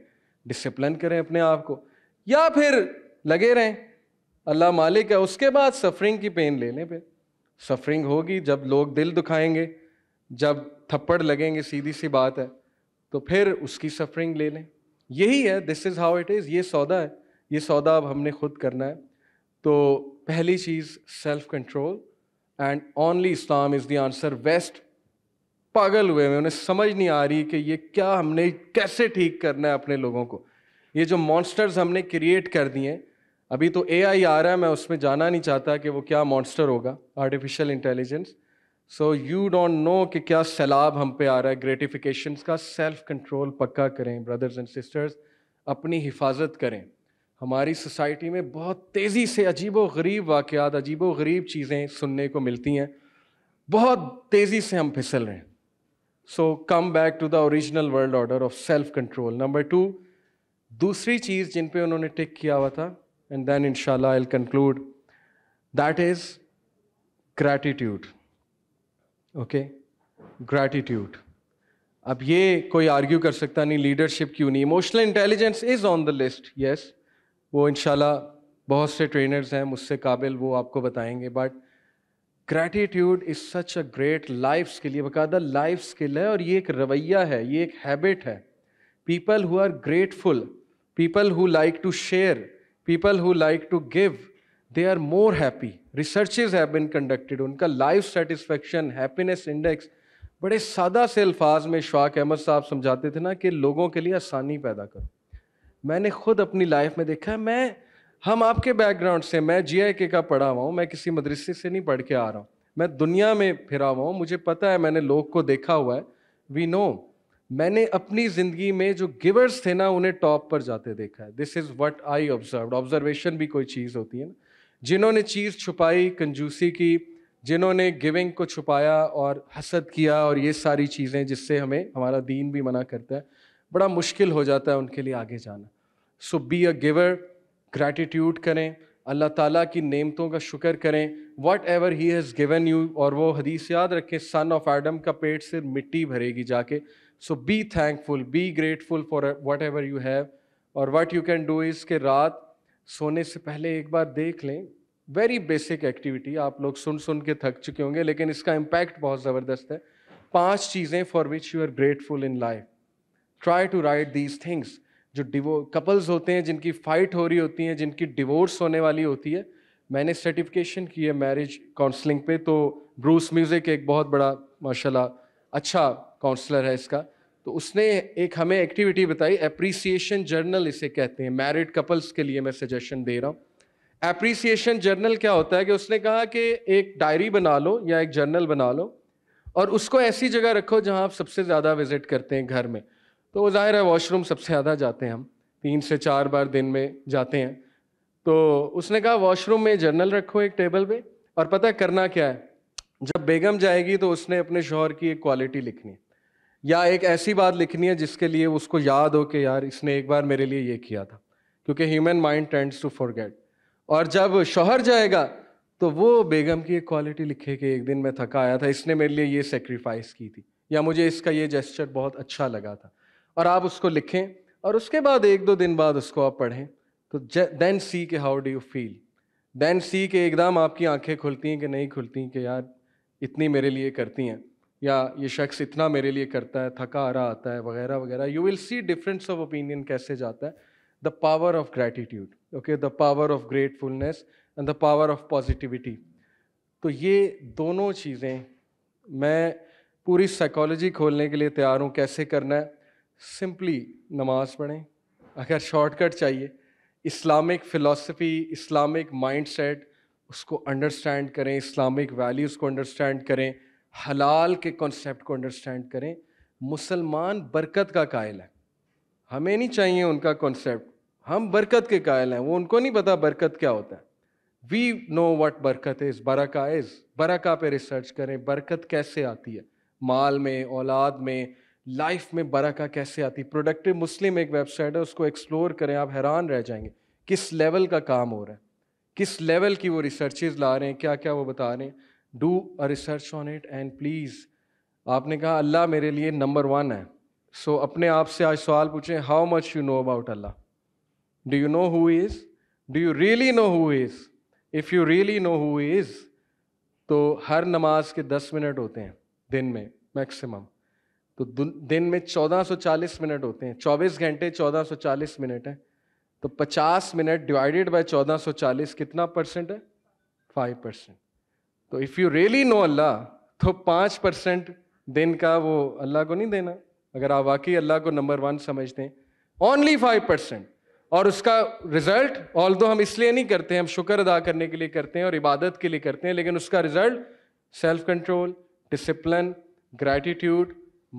डिसिप्लिन करें अपने आप को या फिर लगे रहें अल्लाह मालिक है उसके बाद सफरिंग की पेन ले लें फिर सफरिंग होगी जब लोग दिल दुखाएंगे जब थप्पड़ लगेंगे सीधी सी बात है तो फिर उसकी सफरिंग ले लें यही है this is how it is ये सौदा है ये सौदा अब हमने खुद करना है तो पहली चीज़ self control and only Islam is the answer West पागल हुए हुए उन्हें समझ नहीं आ रही कि ये क्या हमने कैसे ठीक करना है अपने लोगों को ये जो मॉन्स्टर्स हमने क्रिएट कर दिए हैं अभी तो ए आ रहा है मैं उसमें जाना नहीं चाहता कि वो क्या मॉन्स्टर होगा artificial intelligence so you don't know कि क्या सैलाब हम पे आ रहा है ग्रेटिफिकेशन का सेल्फ कंट्रोल पक्का करें ब्रदर्स एंड सिस्टर्स अपनी हिफाजत करें हमारी सोसाइटी में बहुत तेज़ी से अजीब व गरीब वाक़ात अजीब व गरीब चीज़ें सुनने को मिलती हैं बहुत तेज़ी से हम फिसल रहे हैं so come back to the original world order of self control number two दूसरी चीज़ जिन पे उन्होंने टिक किया हुआ था and then in I conclude that is gratitude okay gratitude अब ये कोई आर्ग्यू कर सकता नहीं लीडरशिप क्यों नहीं emotional intelligence is on the list yes वो इनशाला बहुत से ट्रेनर्स हैं मुझसे काबिल वो आपको बताएंगे but gratitude is such a great life skill ये बकायदा लाइफ स्किल है और ये एक रवैया है ये एक हैबिट है people who are grateful people who like to share people who like to give they are more happy researches have been conducted उनका लाइफ सेटिस्फेक्शन हैप्पीनेस इंडेक्स बड़े सादा से अल्फाज में शाक अहमद साहब समझाते थे ना कि लोगों के लिए आसानी पैदा करो मैंने खुद अपनी लाइफ में देखा है मैं हम आपके बैकग्राउंड से मैं जी आई के का पढ़ा हुआ हूँ मैं किसी मदरसे से नहीं पढ़ के आ रहा हूँ मैं दुनिया में फिरा हुआ हूँ मुझे पता है मैंने लोग को देखा हुआ है वी नो मैंने अपनी ज़िंदगी में जो गिवर्स थे ना उन्हें टॉप पर जाते देखा है this is what I observe observation भी कोई चीज़ होती है ना जिन्होंने चीज़ छुपाई कंजूसी की जिन्होंने गिविंग को छुपाया और हसद किया और ये सारी चीज़ें जिससे हमें हमारा दीन भी मना करता है बड़ा मुश्किल हो जाता है उनके लिए आगे जाना so be a giver gratitude करें अल्लाह ताला की नेमतों का शुक्र करें whatever he has given you और वो हदीस याद रखें सन ऑफ एडम का पेट सिर्फ मिट्टी भरेगी जाके so be thankful be grateful for whatever you have और what you can do is के रात सोने से पहले एक बार देख लें वेरी बेसिक एक्टिविटी आप लोग सुन सुन के थक चुके होंगे लेकिन इसका इम्पैक्ट बहुत ज़बरदस्त है पांच चीज़ें for which you are grateful in life try to write these things जो डिवो कपल्स होते हैं जिनकी फाइट हो रही होती हैं जिनकी डिवोर्स होने वाली होती है मैंने सर्टिफिकेशन की है मैरिज काउंसलिंग पे तो ब्रूस म्यूज़िक एक बहुत बड़ा माशाल्लाह अच्छा काउंसलर है इसका तो उसने एक हमें एक्टिविटी बताई अप्रिसिएशन जर्नल इसे कहते हैं मैरिड कपल्स के लिए मैं सजेशन दे रहा हूँ अप्रिसिएशन जर्नल क्या होता है कि उसने कहा कि एक डायरी बना लो या एक जर्नल बना लो और उसको ऐसी जगह रखो जहाँ आप सबसे ज़्यादा विजिट करते हैं घर में तो वो ज़ाहिर है वॉशरूम सबसे ज़्यादा जाते हैं हम तीन से चार बार दिन में जाते हैं तो उसने कहा वॉशरूम में जर्नल रखो एक टेबल पे और पता करना क्या है जब बेगम जाएगी तो उसने अपने शोहर की एक क्वालिटी लिखनी है या एक ऐसी बात लिखनी है जिसके लिए उसको याद हो कि यार इसने एक बार मेरे लिए ये किया था क्योंकि human mind tends to forget और जब शोहर जाएगा तो वो बेगम की एक क्वालिटी लिखे कि एक दिन मैं थका आया था इसने मेरे लिए ये सेक्रीफाइस की थी या मुझे इसका ये जेस्चर बहुत अच्छा लगा था और आप उसको लिखें और उसके बाद एक दो दिन बाद उसको आप पढ़ें तो देन सी के how do you feel then see के एकदम आपकी आंखें खुलती हैं कि नहीं खुलती कि यार इतनी मेरे लिए करती हैं या ये शख्स इतना मेरे लिए करता है थका आ रहा आता है वगैरह वगैरह you will see difference of opinion कैसे जाता है the power of gratitude okay the power of gratefulness and the power of positivity तो ये दोनों चीज़ें मैं पूरी साइकोलॉजी खोलने के लिए तैयार हूँ कैसे करना है सिंपली नमाज पढ़ें अगर शॉर्टकट चाहिए इस्लामिक फिलॉसफी इस्लामिक माइंडसेट उसको अंडरस्टैंड करें इस्लामिक वैल्यूज़ को अंडरस्टैंड करें हलाल के कॉन्सेप्ट को अंडरस्टैंड करें मुसलमान बरकत का कायल है हमें नहीं चाहिए उनका कॉन्सेप्ट हम बरकत के कायल हैं वो उनको नहीं पता बरकत क्या होता है वी नो वट बरकत इज़ बरका इज़ बरका पे रिसर्च करें बरकत कैसे आती है माल में औलाद में लाइफ में बरका कैसे आती है प्रोडक्टिव मुस्लिम एक वेबसाइट है उसको एक्सप्लोर करें आप हैरान रह जाएंगे किस लेवल का काम हो रहा है किस लेवल की वो रिसर्चेज ला रहे हैं क्या क्या वो बता रहे हैं do a research on it and please आपने कहा अल्लाह मेरे लिए नंबर वन है सो so, अपने आप से आज सवाल पूछें how much you know about Allah do you know who is do you really know who is if you really know who is तो हर नमाज के दस मिनट होते हैं दिन में मैक्सिमम तो दिन में 1440 मिनट होते हैं 24 घंटे 1440 मिनट हैं तो 50 मिनट डिवाइडेड बाय 1440 कितना परसेंट है 5 परसेंट तो if you really know Allah तो पाँच परसेंट दिन का वो अल्लाह को नहीं देना अगर आप वाकई अल्लाह को नंबर वन समझते हैं ओनली फाइव परसेंट और उसका रिजल्ट ऑल हम इसलिए नहीं करते हैं हम शुक्र अदा करने के लिए करते हैं और इबादत के लिए करते हैं लेकिन उसका result self control discipline gratitude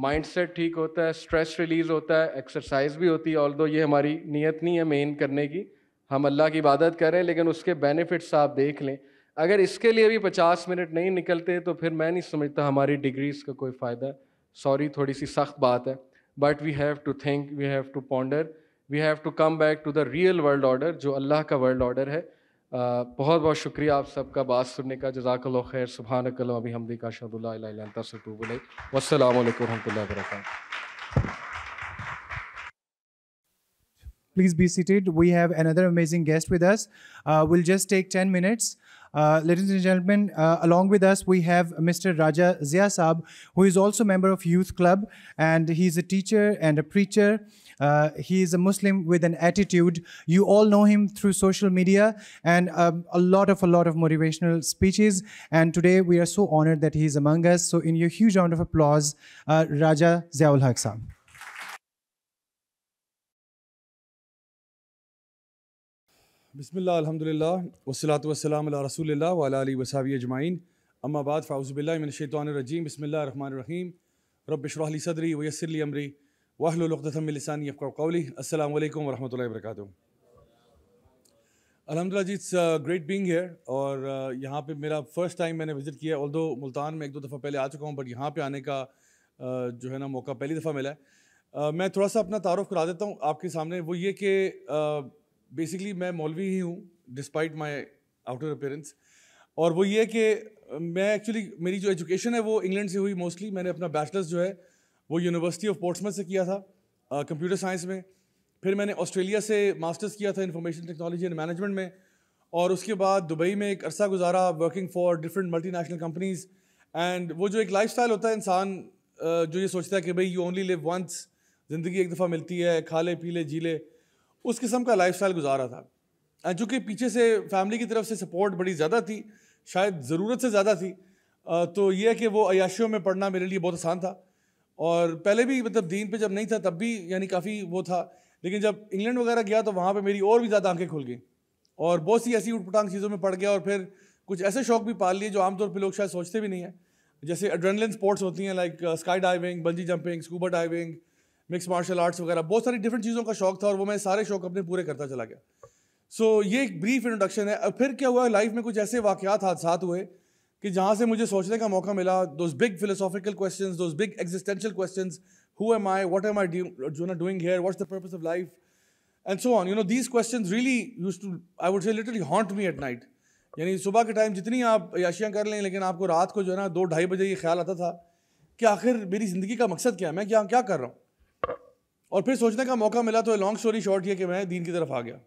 mindset ठीक होता है स्ट्रेस रिलीज होता है एक्सरसाइज भी होती है ऑल ये हमारी नीयत नहीं है मेन करने की हम अल्लाह की इबादत कर रहे हैं लेकिन उसके बेनिफिट्स आप देख लें अगर इसके लिए भी पचास मिनट नहीं निकलते तो फिर मैं नहीं समझता हमारी डिग्रीज का कोई फ़ायदा है सॉरी थोड़ी सी सख्त बात है but we have to think we have to ponder we have to come back to the real world order जो अल्लाह का वर्ल्ड ऑर्डर है बहुत बहुत शुक्रिया आप सबका बात सुनने का जजाकल खैर सुबह कल अभी हमदी का शहदुल्लाबल वसलम वरहमल वर्क Please be seated. We have another amazing guest with us. Uh, we'll just take 10 minutes. Uh, ladies and gentlemen, uh, along with us, we have Mr. Raja Zia Saab, who is also member of Youth Club, and he's a teacher and a preacher. Uh, he is a Muslim with an attitude. You all know him through social media and um, a lot of a lot of motivational speeches. And today we are so honored that he is among us. So, in your huge round of applause, uh, Raja Ziaul Haq Saab. बसमिल अलहमदिल्ला वसलात वसलाम रसोल्ला वाली वसावी अजमाइन अम्माबाद फ़ाउज़बिल्लाशैतरजीम रहीम रबली सदरी वयसरली अमरी वाहलतमिलसानी अफ़ाकौली अल्लाम ला वर्क अलहमदिल्ला जी इट्स ग्रेट बींग हेयर और uh, यहाँ पे मेरा फ़र्स्ट टाइम मैंने विज़िट किया ऑल दो मुल्तान में एक दो दफ़ा पहले आ चुका हूँ बट यहाँ पर आने का uh, जो है ना मौका पहली दफ़ा मिला है uh, मैं थोड़ा सा अपना तारफ़ करा देता हूँ आपके सामने वो ये कि बेसिकली मैं मौलवी ही हूँ डिस्पाइट माई आउटर अपेयरेंस और वो ये कि मैं एक्चुअली मेरी जो एजुकेशन है वो इंग्लैंड से हुई मोस्टली मैंने अपना बैचलर्स जो है वो यूनिवर्सिटी ऑफ पोर्ट्समथ से किया था कंप्यूटर साइंस में फिर मैंने ऑस्ट्रेलिया से मास्टर्स किया था इंफॉर्मेशन टेक्नोलॉजी एंड मैनेजमेंट में और उसके बाद दुबई में एक अरसा गुजारा working for different multinational companies and वो जो एक लाइफ होता है इंसान जो ये सोचता है कि भाई यू ओनली लिव वंस ज़िंदगी एक दफ़ा मिलती है खा ले पी ले जी ले उस किस्म का लाइफ गुजारा था चूँकि पीछे से फैमिली की तरफ से सपोर्ट बड़ी ज़्यादा थी शायद ज़रूरत से ज़्यादा थी तो यह कि वो अयाशियों में पढ़ना मेरे लिए बहुत आसान था और पहले भी मतलब दीन पे जब नहीं था तब भी यानी काफ़ी वो था लेकिन जब इंग्लैंड वगैरह गया तो वहाँ पे मेरी और भी ज़्यादा आंखें खुल गई और बहुत सी ऐसी उठपटांग चीज़ों में पड़ गया और फिर कुछ ऐसे शौक भी पाल लिए जो आमतौर पर लोग शायद सोचते भी नहीं हैं जैसे एड्रेनलिन स्पोर्ट्स होती हैं like sky diving bungee jumping scuba diving mix martial arts वगैरह बहुत सारी डिफरेंट चीज़ों का शौक था और वो मैं सारे शौक अपने पूरे करता चला गया सो so, ये एक ब्रीफ इंट्रोडक्शन है फिर क्या हुआ लाइफ में कुछ ऐसे वाक़ात हादसा हुए कि जहाँ से मुझे सोचने का मौका मिला those big philosophical question those big existential question who am I what am I जो ना doing here what the purpose of life and so on you know these question really use to I would say literally haunt me at night यानी सुबह के time जितनी आप याशियाँ कर लें लेकिन आपको रात को जो है ना दो ढाई बजे ये ख्याल आता था कि आखिर मेरी ज़िंदगी का मकसद क्या है मैं क्या क्या कर रहा हूँ और फिर सोचने का मौका मिला तो लॉन्ग स्टोरी शॉर्ट ये कि मैं दीन की तरफ आ गया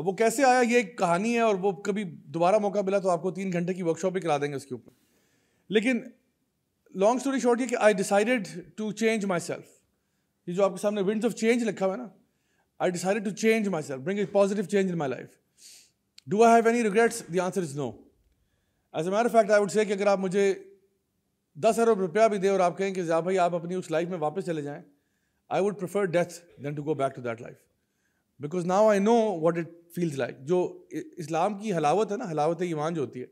अब वो कैसे आया ये एक कहानी है और वो कभी दोबारा मौका मिला तो आपको तीन घंटे की वर्कशॉप भी करा देंगे उसके ऊपर लेकिन लॉन्ग स्टोरी शॉर्ट ये कि I decided to change myself ये जो आपके सामने विंड्स ऑफ चेंज लिखा हुआ है ना I decided to change myself bring a positive change in my life do I have any regrets the answer is no as a matter fact I would say कि अगर आप मुझे दस अरब रुपया भी दें और आप कहें कि जहाँ भाई आप अपनी उस लाइफ में वापस चले जाएँ I would prefer death then to go back to that life because now I know what it feels like जो इस्लाम की हलावत है ना हलावत ईमान जो होती है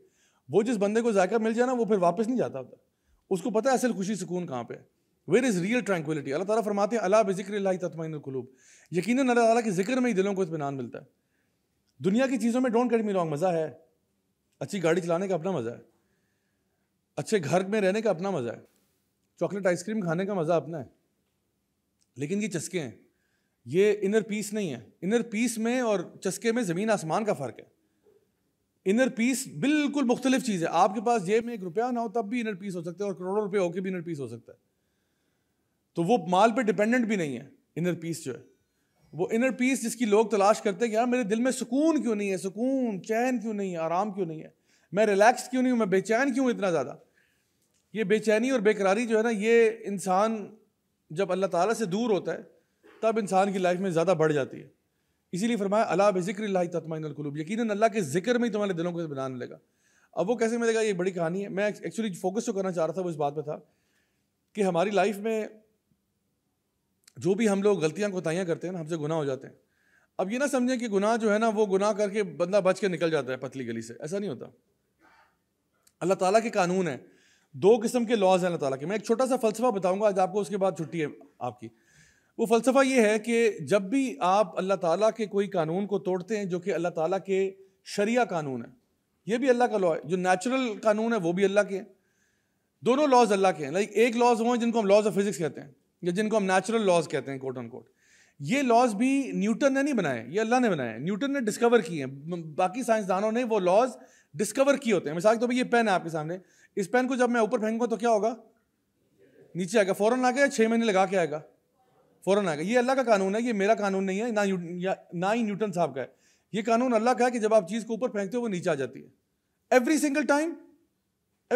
वो जिस बंदे को जायका मिल जाए ना वो फिर वापस नहीं जाता होता उसको पता है असल खुशी सुकून कहाँ पे है where is real tranquility Allah ताला फरमाते हैं अला बिक्र तत्मिनकलूब यकीन अल्लाह ताला के जिक्र में ही दिलों को इतमान मिलता है दुनिया की चीज़ों में डोंट गेट मी रॉन्ग मज़ा है अच्छी गाड़ी चलाने का अपना मज़ा है अच्छे घर में रहने का अपना मज़ा है चॉकलेट आइसक्रीम खाने का मज़ा अपना है लेकिन ये चस्के हैं ये इनर पीस नहीं है इनर पीस में और चस्के में ज़मीन आसमान का फ़र्क है इनर पीस बिल्कुल मुख्तलिफ चीज़ है आपके पास जेब में एक रुपया ना हो तब भी इनर पीस हो सकता है और करोड़ों रुपये होकर भी इनर पीस हो सकता है तो वो माल पे डिपेंडेंट भी नहीं है इनर पीस जो है वो इनर पीस जिसकी लोग तलाश करते हैं कि यार मेरे दिल में सुकून क्यों नहीं है सुकून चैन क्यों नहीं है आराम क्यों नहीं है मैं रिलैक्स क्यों नहीं हूँ मैं बेचैन क्यों इतना ज़्यादा ये बेचैनी और बेकरारी जो है ना ये इंसान जब अल्लाह ताला से दूर होता है तब इंसान की लाइफ में ज़्यादा बढ़ जाती है इसीलिए फरमाया अला बिक्र तत्माइनकलूब यकीन अल्लाह के जिक्र में ही तुम्हारे दिलों को बनाने लगा अब वो कैसे मिलेगा ये बड़ी कहानी है मैं एक्चुअली फोकस जो करना चाह रहा था वो इस बात पर था कि हमारी लाइफ में जो भी हम लोग गलतियाँ कोताहियाँ करते हैं ना हमसे गुनाह हो जाते हैं अब ये ना समझें कि गुनाह जो है ना वो गुनाह करके बंदा बच के निकल जाता है पतली गली से ऐसा नहीं होता अल्लाह ताला के कानून है दो किस्म के लॉज हैं अल्लाह ताला के मैं एक छोटा सा फलसफा बताऊंगा आज आपको उसके बाद छुट्टी है आपकी वो फलसफा ये है कि जब भी आप अल्लाह ताला के कोई कानून को तोड़ते हैं जो कि अल्लाह ताला के शरिया कानून है ये भी अल्लाह का लॉ है जो नेचुरल कानून है वो भी अल्लाह के हैं दोनों लॉज अल्लाह के हैं लाइक एक लॉज वो हैं जिनको हम लॉज ऑफ फिजिक्स कहते हैं या जिनको हम नेचुरल लॉज कहते हैं कोट ऑन कोट ये लॉज भी न्यूटन ने नहीं बनाए ये अल्लाह ने बनाए न्यूटन ने डिस्कवर किए हैं बाकी साइंसदानों ने वो लॉज डिस्कवर किए होते हैं मिसाल के तौर तो पर ये पेन है आपके सामने इस पेन को जब मैं ऊपर फेंकूँ तो क्या होगा नीचे आएगा फ़ौरन आ गया छः महीने लगा के आएगा फ़ौरन आएगा ये अल्लाह का कानून है ये मेरा कानून नहीं है ना ना ही न्यूटन साहब का है ये कानून अल्लाह का है कि जब आप चीज़ को ऊपर फेंकते हो वो नीचे आ जाती है every single time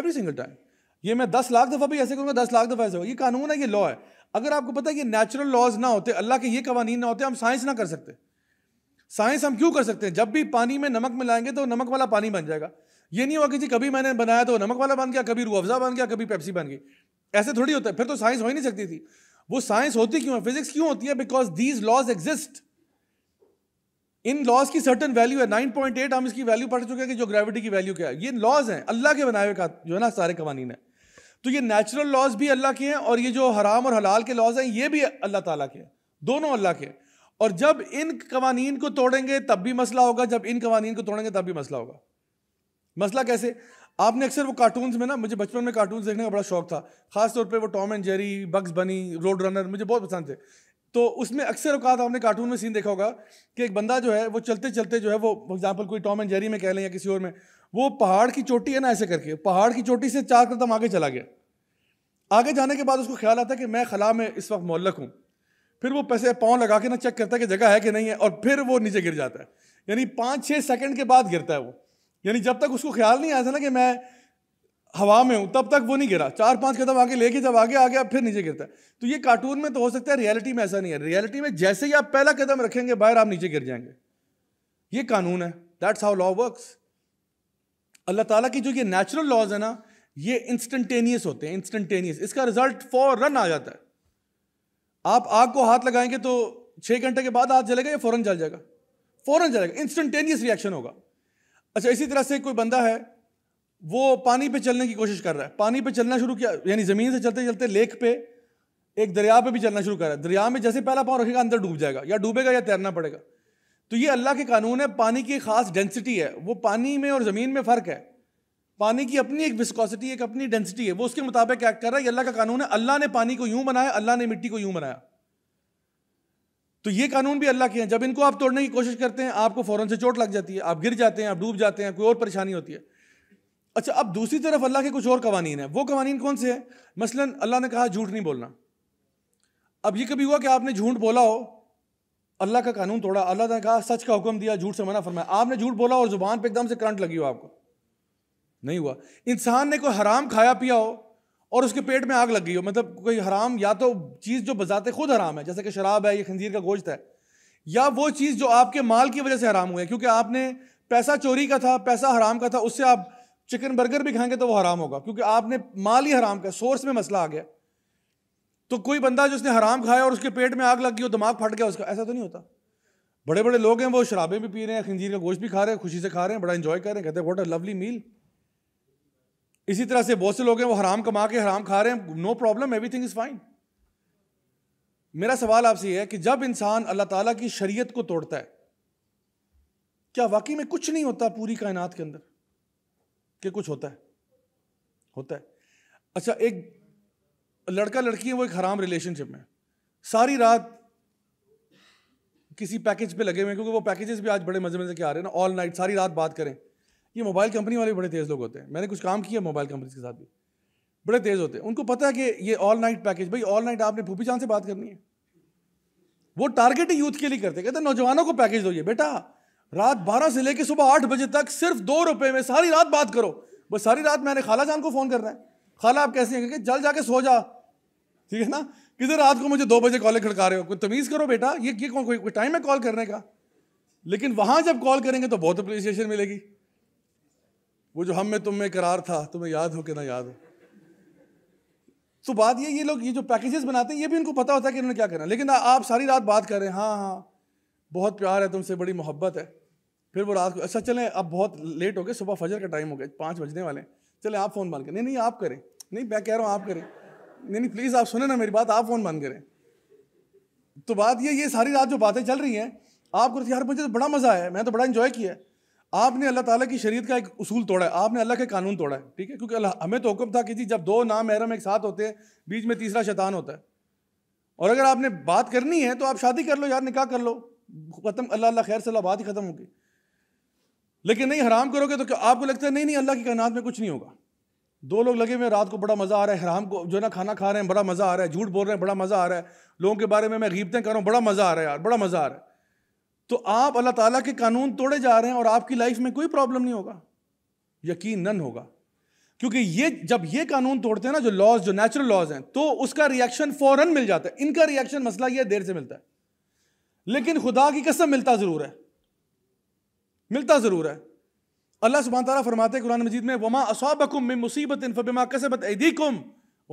every single time ये मैं दस लाख दफ़ा भी ऐसे करूँगा दस लाख दफ़ा ऐसे होगा ये कानून है ये लॉ है अगर आपको पता है कि नेचुरल लॉज ना होते अल्लाह के ये कवानीन ना होते हम साइंस ना कर सकते साइंस हम क्यों कर सकते हैं जब भी पानी में नमक मिलाएंगे तो नमक वाला पानी बन जाएगा ये नहीं होगा कि जी कभी मैंने बनाया तो नमक वाला बन गया कभी रू अफजा बन गया कभी पेप्सी बन गई ऐसे थोड़ी होता है फिर तो साइंस हो ही नहीं सकती थी वो साइंस होती क्यों है फिजिक्स क्यों होती है because these laws exist in laws की सर्टन वैल्यू है नाइन पॉइंट एट हम इसकी वैल्यू पढ़ चुके हैं कि जो ग्रेविटी की वैल्यू क्या है ये लॉज हैं अल्लाह के बनाए हुए का जो है ना सारे कवानीन है तो ये नेचुरल लॉज भी अल्लाह के हैं और ये जो हराम और हलाल के लॉज हैं ये भी अल्लाह ताला के हैं दोनों अल्लाह के और जब इन कवानीन को तोड़ेंगे तब भी मसला होगा जब इन कवानीन को तोड़ेंगे तब भी मसला होगा मसला कैसे आपने अक्सर वो कार्टून्स में ना मुझे बचपन में कार्टून्स देखने का बड़ा शौक था खासतौर पर वो Tom and Jerry Bugs Bunny Road Runner मुझे बहुत पसंद थे तो उसमें अक्सर अवकात आपने कार्टून में सीन देखा होगा कि एक बंदा जो है वो चलते चलते जो है वो फॉर एग्जाम्पल कोई टॉम एंड जेरी में कह लें या किसी और में वो पहाड़ की चोटी है ना ऐसे करके पहाड़ की चोटी से चार कदम आगे चला गया आगे जाने के बाद उसको ख्याल आता है कि मैं खला में इस वक्त मोलक हूँ फिर वो पैसे पाँव लगा के ना चेक करता है कि जगह है कि नहीं है और फिर वो नीचे गिर जाता है यानी पाँच छः सेकेंड के बाद गिरता है वो यानी जब तक उसको ख्याल नहीं आया था ना कि मैं हवा में हूँ तब तक वो नहीं गिरा चार पांच कदम आगे लेके जब आगे आ गया फिर नीचे गिरता है तो ये कार्टून में तो हो सकता है रियलिटी में ऐसा नहीं है रियलिटी में जैसे ही आप पहला कदम रखेंगे बाहर आप नीचे गिर जाएंगे ये कानून है that's how law works Allah ताला की जो ये नेचुरल लॉज है ना ये इंस्टेंटेनियस होते हैं इंस्टेंटेनियस इसका रिजल्ट फौरन आ जाता है आप आग को हाथ लगाएंगे तो छः घंटे के बाद हाथ जलेगा या फ़ौरन जल जाएगा फ़ौरन जलेगा इंस्टेंटेनियस रिएक्शन होगा अच्छा इसी तरह से कोई बंदा है वो पानी पे चलने की कोशिश कर रहा है पानी पे चलना शुरू किया यानी ज़मीन से चलते चलते लेक पे एक दरिया पे भी चलना शुरू कर रहा है दरिया में जैसे पहला पाँव रखेगा अंदर डूब जाएगा या डूबेगा या तैरना पड़ेगा तो ये अल्लाह के कानून है पानी की खास डेंसिटी है वो पानी में और ज़मीन में फ़र्क है पानी की अपनी एक विस्कोसिटी एक अपनी डेंसिटी है वो उसके मुताबिक एक्ट कर रहा है ये अल्लाह का कानून है अल्लाह ने पानी को यूँ बनाया अल्लाह ने मिट्टी को यूँ बनाया तो ये कानून भी अल्लाह के हैं जब इनको आप तोड़ने की कोशिश करते हैं आपको फ़ौरन से चोट लग जाती है आप गिर जाते हैं आप डूब जाते हैं कोई और परेशानी होती है अच्छा अब दूसरी तरफ अल्लाह के कुछ और कवानीन हैं वो कवानीन कौन से हैं मसलन अल्लाह ने कहा झूठ नहीं बोलना अब ये कभी हुआ कि आपने झूठ बोला हो अल्लाह का कानून तोड़ा अल्लाह ने कहा सच का हुक्म दिया झूठ से मना फरमाया आपने झूठ बोला और ज़ुबान पर एकदम से करंट लगी हो आपको नहीं हुआ इंसान ने कोई हराम खाया पिया हो और उसके पेट में आग लग गई हो मतलब कोई हराम या तो चीज़ जो बजाते खुद हराम है जैसे कि शराब है या खंजीर का गोश्त है या वो चीज़ जो आपके माल की वजह से हराम हुए है क्योंकि आपने पैसा चोरी का था पैसा हराम का था उससे आप चिकन बर्गर भी खाएंगे तो वो हराम होगा क्योंकि आपने माल ही हराम का सोर्स में मसला आ गया तो कोई बंदा जिसने हराम खाया और उसके पेट में आग लग गई हो दिमाग फट गया उसका ऐसा तो नहीं होता बड़े बड़े लोग हैं वो शराबें भी पी रहे हैं खंजीर का गोश्त भी खा रहे हैं खुशी से खा रहे हैं बड़ा इंजॉय कर रहे हैं कहते हैं वॉट अ लवली मील इसी तरह से बहुत से लोग हैं वो हराम कमा के हराम खा रहे हैं no problem everything is fine मेरा सवाल आपसे यह है कि जब इंसान अल्लाह ताला की शरीयत को तोड़ता है क्या वाकई में कुछ नहीं होता पूरी कायनात के अंदर कि कुछ होता है होता है अच्छा एक लड़का लड़की है वो एक हराम रिलेशनशिप में सारी रात किसी पैकेज पे लगे हुए हैं क्योंकि वो पैकेजेस भी आज बड़े मज़े मज़े के आ रहे हैं ना ऑल नाइट सारी रात बात करें ये मोबाइल कंपनी वाले बड़े तेज़ लोग होते हैं मैंने कुछ काम किया मोबाइल कंपनीज के साथ भी बड़े तेज़ होते हैं उनको पता है कि ये ऑल नाइट पैकेज भाई ऑल नाइट आपने भूपी चांद से बात करनी है वो टारगेट ही यूथ के लिए करते कहते नौजवानों को पैकेज दो ये बेटा रात बारह से लेकर सुबह आठ बजे तक सिर्फ दो रुपये में सारी रात बात करो बस सारी रात मैंने खाला जान को फ़ोन करना है खाला आप कैसे हैं जल जाके सो जा ठीक है ना किधर रात को मुझे दो बजे कॉल खड़का रहे हो कोई तमीज़ करो बेटा ये ये कौन कोई टाइम है कॉल करने का लेकिन वहाँ जब कॉल करेंगे तो बहुत अप्रिसिएशन मिलेगी वो जो हम में तुम में करार था तुम्हें याद हो कि ना याद हो तो बात ये ये लोग ये जो पैकेजेस बनाते हैं ये भी इनको पता होता है कि इन्होंने क्या करना लेकिन आप सारी रात बात कर रहे हैं हाँ हाँ बहुत प्यार है तुमसे बड़ी मोहब्बत है फिर वो रात को अच्छा चलें अब बहुत लेट हो गए सुबह फजर का टाइम हो गया पाँच बजने वाले हैं चले आप फ़ोन बंद करें नहीं नहीं आप करें नहीं मैं कह रहा हूँ आप करें नहीं नहीं प्लीज़ आप सुने ना मेरी बात आप फ़ोन बंद करें तो बात ये ये सारी रात जो बातें चल रही हैं आपको तो यार मुझे तो बड़ा मज़ा आया मैं तो बड़ा इन्जॉय किया है आपने अल्लाह ताला की शरीयत का एक उसूल तोड़ा है आपने अल्लाह के कानून तोड़ा है ठीक है क्योंकि अल्लाह हमें तो हुक्म था कि जी जब दो नाम महरम एक साथ होते हैं बीच में तीसरा शैतान होता है और अगर आपने बात करनी है तो आप शादी कर लो यार निकाह कर लो खत्म अल्लाह अल्लाह खैर सलाह बात ही ख़त्म होगी लेकिन नहीं हराम करोगे तो आपको लगता है नहीं नहीं अल्लाह की कायनात में कुछ नहीं होगा दो लोग लगे हुए रात को बड़ा मज़ा आ रहा है हराम को जो ना खाना खा रहे हैं बड़ा मज़ा आ रहा है झूठ बोल रहे हैं बड़ा मज़ा आ रहा है लोगों के बारे में मैं गीबतें कर रहा हूँ बड़ा मज़ा आ रहा है यार बड़ा मज़ा आ रहा है तो आप अल्लाह ताला के कानून तोड़े जा रहे हैं और आपकी लाइफ में कोई प्रॉब्लम नहीं होगा यकीनन होगा क्योंकि ये जब ये कानून तोड़ते हैं ना जो लॉज जो नेचुरल लॉज हैं तो उसका रिएक्शन फौरन मिल जाता है इनका रिएक्शन मसला यह देर से मिलता है लेकिन खुदा की कसम मिलता ज़रूर है मिलता ज़रूर है अल्लाह सुबह तारा फरमाते कुरान मजीद में वमा असाबकुम में मुसीबत इनफबमा कसबत ऐदीकुम